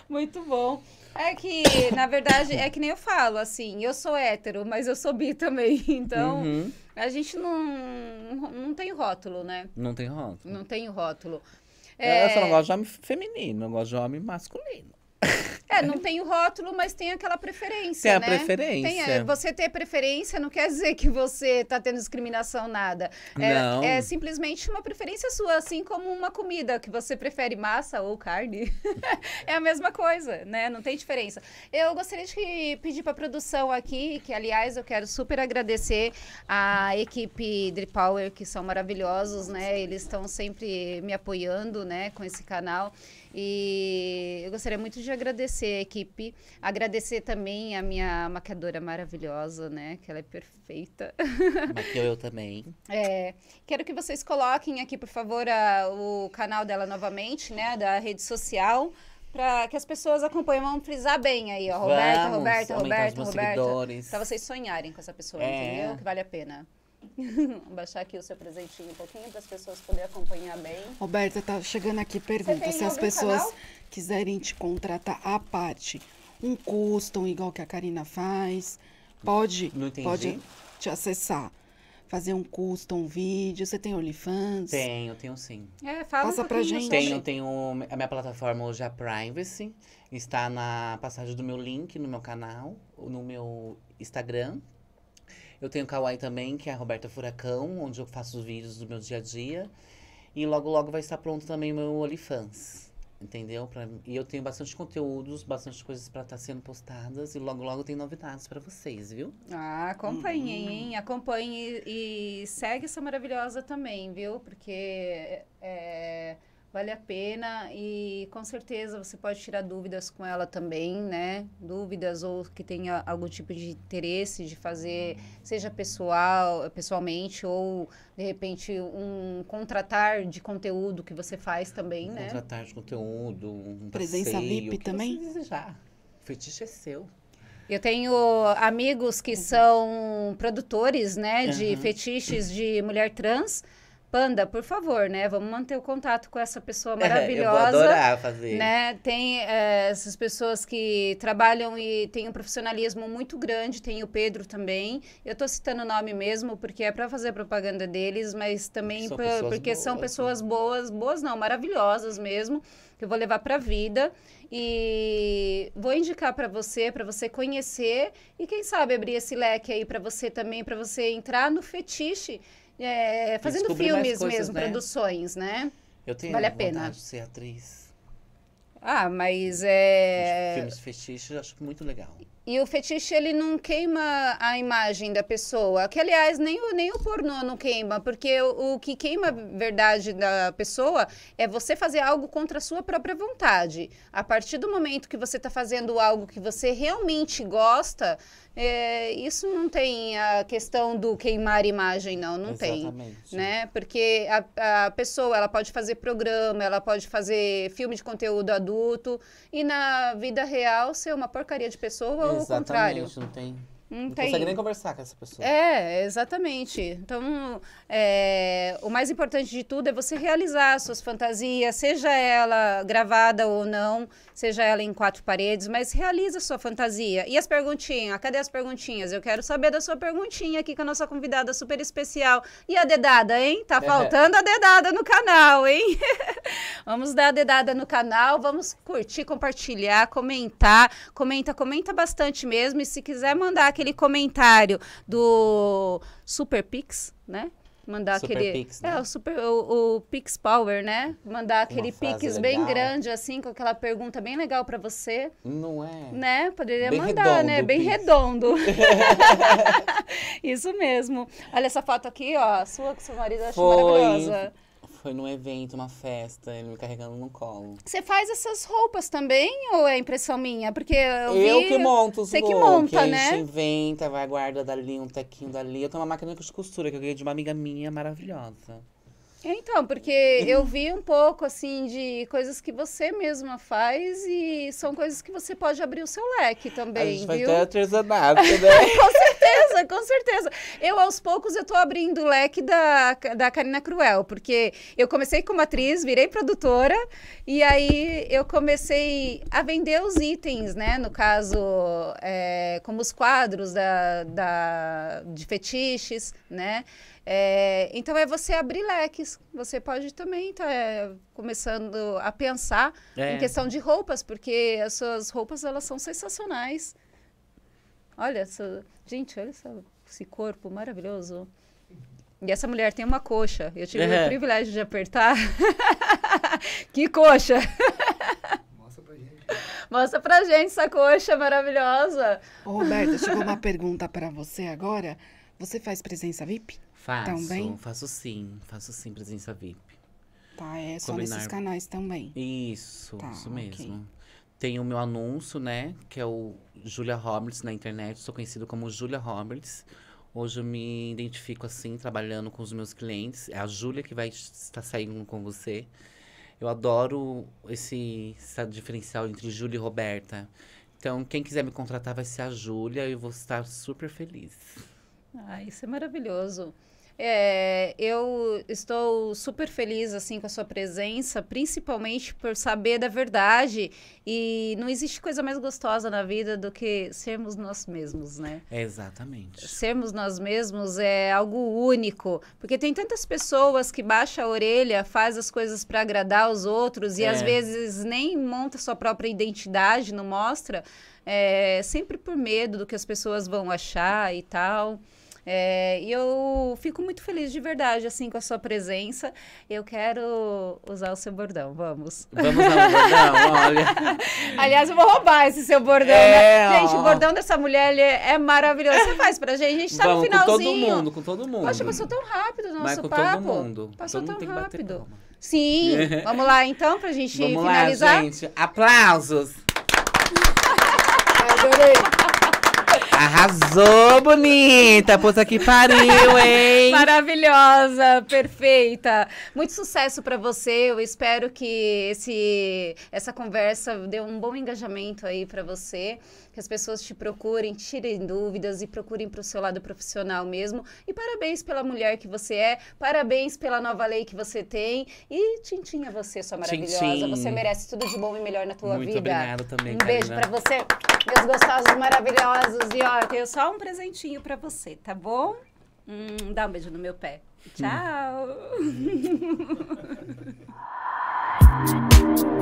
Muito bom. É que, na verdade, é que nem eu falo, assim, eu sou hétero, mas eu sou bi também. Então, uhum. a gente não, não tem rótulo, né? Não tem rótulo. Não tem rótulo. É... Eu só não gosto de homem feminino, eu gosto de homem masculino. É, não tem o rótulo, mas tem aquela preferência. Tem a né? É, preferência. Tem, você ter preferência não quer dizer que você está tendo discriminação, nada. É, não. é simplesmente uma preferência sua, assim como uma comida, que você prefere massa ou carne. é a mesma coisa, né? Não tem diferença. Eu gostaria de pedir para a produção aqui, que aliás eu quero super agradecer a equipe Drip Power, que são maravilhosos, né? Eles estão sempre me apoiando, né, com esse canal. E eu gostaria muito de de agradecer a equipe, agradecer também a minha maquiadora maravilhosa, né? Que ela é perfeita. Maquiou eu também. É, quero que vocês coloquem aqui, por favor, a, o canal dela novamente, né? Da rede social para que as pessoas acompanhem. Vamos frisar bem aí, ó. Roberto, Roberto, Roberto, Roberto. Para vocês sonharem com essa pessoa, é. entendeu? Que vale a pena. baixar aqui o seu presentinho um pouquinho para as pessoas poderem acompanhar bem. Roberta, tá chegando aqui pergunta se as pessoas canal? quiserem te contratar à parte, um custom igual que a Karina faz, pode, pode te acessar. Fazer um custom vídeo, você tem OnlyFans? Tenho, tenho sim. É, fala Passa um pra gente. Tenho, tenho a minha plataforma hoje, é a Privacy. Está na passagem do meu link no meu canal, no meu Instagram. Eu tenho o Kawaii também, que é a Roberta Furacão, onde eu faço os vídeos do meu dia a dia. E logo, logo vai estar pronto também o meu OnlyFans. Entendeu? Pra... E eu tenho bastante conteúdos, bastante coisas para estar tá sendo postadas. E logo, logo tem novidades para vocês, viu? Ah, acompanhem, hum. hein? Acompanhe e segue essa maravilhosa também, viu? Porque é Vale a pena e com certeza você pode tirar dúvidas com ela também, né? Dúvidas ou que tenha algum tipo de interesse de fazer, seja pessoal, pessoalmente ou de repente um contratar de conteúdo que você faz também, um né? Contratar de conteúdo, um presença lip VIP também. desejar. O fetiche é seu. Eu tenho amigos que uhum. são produtores, né, de uhum. fetiches de mulher trans. Panda, por favor, né? Vamos manter o contato com essa pessoa maravilhosa. eu vou adorar fazer. Né? Tem é, essas pessoas que trabalham e têm um profissionalismo muito grande. Tem o Pedro também. Eu estou citando o nome mesmo porque é para fazer propaganda deles, mas também são pra, porque boas, são pessoas né? boas, boas não, maravilhosas mesmo. Que eu vou levar para a vida e vou indicar para você, para você conhecer e quem sabe abrir esse leque aí para você também, para você entrar no fetiche é, é, é fazendo filmes coisas, mesmo, né? produções, né? Eu tenho vale a pena. de ser atriz. Ah, mas é. Filmes fetiches eu acho muito legal. E o fetiche, ele não queima a imagem da pessoa. Que, aliás, nem o, nem o pornô não queima, porque o, o que queima a verdade da pessoa é você fazer algo contra a sua própria vontade. A partir do momento que você está fazendo algo que você realmente gosta, é, isso não tem a questão do queimar imagem, não, não Exatamente. tem. Né? Porque a, a pessoa, ela pode fazer programa, ela pode fazer filme de conteúdo adulto, e na vida real ser uma porcaria de pessoa Exatamente, não tem. Não, tem... consegue nem conversar com essa pessoa. É, exatamente. Então, é, o mais importante de tudo é você realizar suas fantasias, seja ela gravada ou não, seja ela em quatro paredes, mas realiza sua fantasia. E as perguntinhas? Cadê as perguntinhas? Eu quero saber da sua perguntinha aqui com a nossa convidada super especial. E a dedada, hein? Tá é. faltando a dedada no canal, hein? vamos dar a dedada no canal, vamos curtir, compartilhar, comentar. Comenta, comenta bastante mesmo. E se quiser mandar aqui aquele comentário do Super Pix, né? mandar super aquele Pix, é, né? é o super o, o, Pix Power né mandar aquele Pix legal. bem grande assim com aquela pergunta bem legal para você não é né poderia bem mandar redondo, né bem Pix. redondo isso mesmo olha essa foto aqui ó sua que seu marido achou Foi. maravilhosa foi num evento, uma festa, ele me carregando no colo. Você faz essas roupas também ou é impressão minha? Porque eu, eu vi, que monto os Você que monta, né? A gente inventa, vai guarda dali, um tequinho dali. Eu tenho uma máquina de costura que eu ganhei de uma amiga minha maravilhosa. É, então, porque eu vi um pouco assim de coisas que você mesma faz e são coisas que você pode abrir o seu leque também, a gente vai viu? Vai ter artesanato, né? com certeza, com certeza. Eu aos poucos eu tô abrindo o leque da da Karina Cruel, porque eu comecei como atriz, virei produtora e aí eu comecei a vender os itens, né? No caso, é, como os quadros da, da de fetiches, né? É, então é você abrir leques. Você pode também estar tá, é, começando a pensar é. em questão de roupas, porque as suas roupas elas são sensacionais. Olha, essa, gente, olha essa, esse corpo maravilhoso. E essa mulher tem uma coxa. Eu tive é. o privilégio de apertar. que coxa! Mostra pra gente. Mostra pra gente essa coxa maravilhosa. Ô, Roberta, chegou uma pergunta para você agora. Você faz presença VIP? Faço, também? faço sim, faço sim presença VIP. Tá, é só Combinar... nesses canais também. Isso, tá, isso mesmo. Okay. Tem o meu anúncio, né? Que é o Julia Roberts na internet. Sou conhecido como Julia Roberts. Hoje eu me identifico assim, trabalhando com os meus clientes. É a Júlia que vai estar saindo com você. Eu adoro esse, esse diferencial entre Júlia e Roberta. Então, quem quiser me contratar vai ser a Júlia e eu vou estar super feliz. Ah, isso é maravilhoso. É, eu estou super feliz assim com a sua presença, principalmente por saber da verdade. E não existe coisa mais gostosa na vida do que sermos nós mesmos, né? É exatamente. Sermos nós mesmos é algo único, porque tem tantas pessoas que baixa a orelha, faz as coisas para agradar os outros e é. às vezes nem monta sua própria identidade, não mostra, é, sempre por medo do que as pessoas vão achar e tal. É, e eu fico muito feliz de verdade, assim, com a sua presença. Eu quero usar o seu bordão, vamos. Vamos usar o bordão, olha. Aliás, eu vou roubar esse seu bordão, né? é, né? Gente, ó. o bordão dessa mulher é, é maravilhoso. Você faz pra gente, a gente tá vamos, no finalzinho. com todo mundo, com todo mundo. Poxa, passou tão rápido o nosso Mas com papo. todo mundo. Passou todo mundo tão rápido. Sim, vamos lá então pra gente vamos finalizar. Vamos lá, gente. Aplausos. Adorei. Arrasou, bonita! Puta que pariu, hein? Maravilhosa, perfeita. Muito sucesso para você. Eu espero que esse, essa conversa deu um bom engajamento aí para você que as pessoas te procurem, tirem dúvidas e procurem para o seu lado profissional mesmo. E parabéns pela mulher que você é, parabéns pela nova lei que você tem. E tintinha você, sua maravilhosa. Tchim, tchim. Você merece tudo de bom e melhor na tua Muito vida. Muito obrigado também, Um beijo para você, meus gostosos maravilhosos. E ó, eu tenho só um presentinho para você, tá bom? Hum, dá um beijo no meu pé. Hum. Tchau!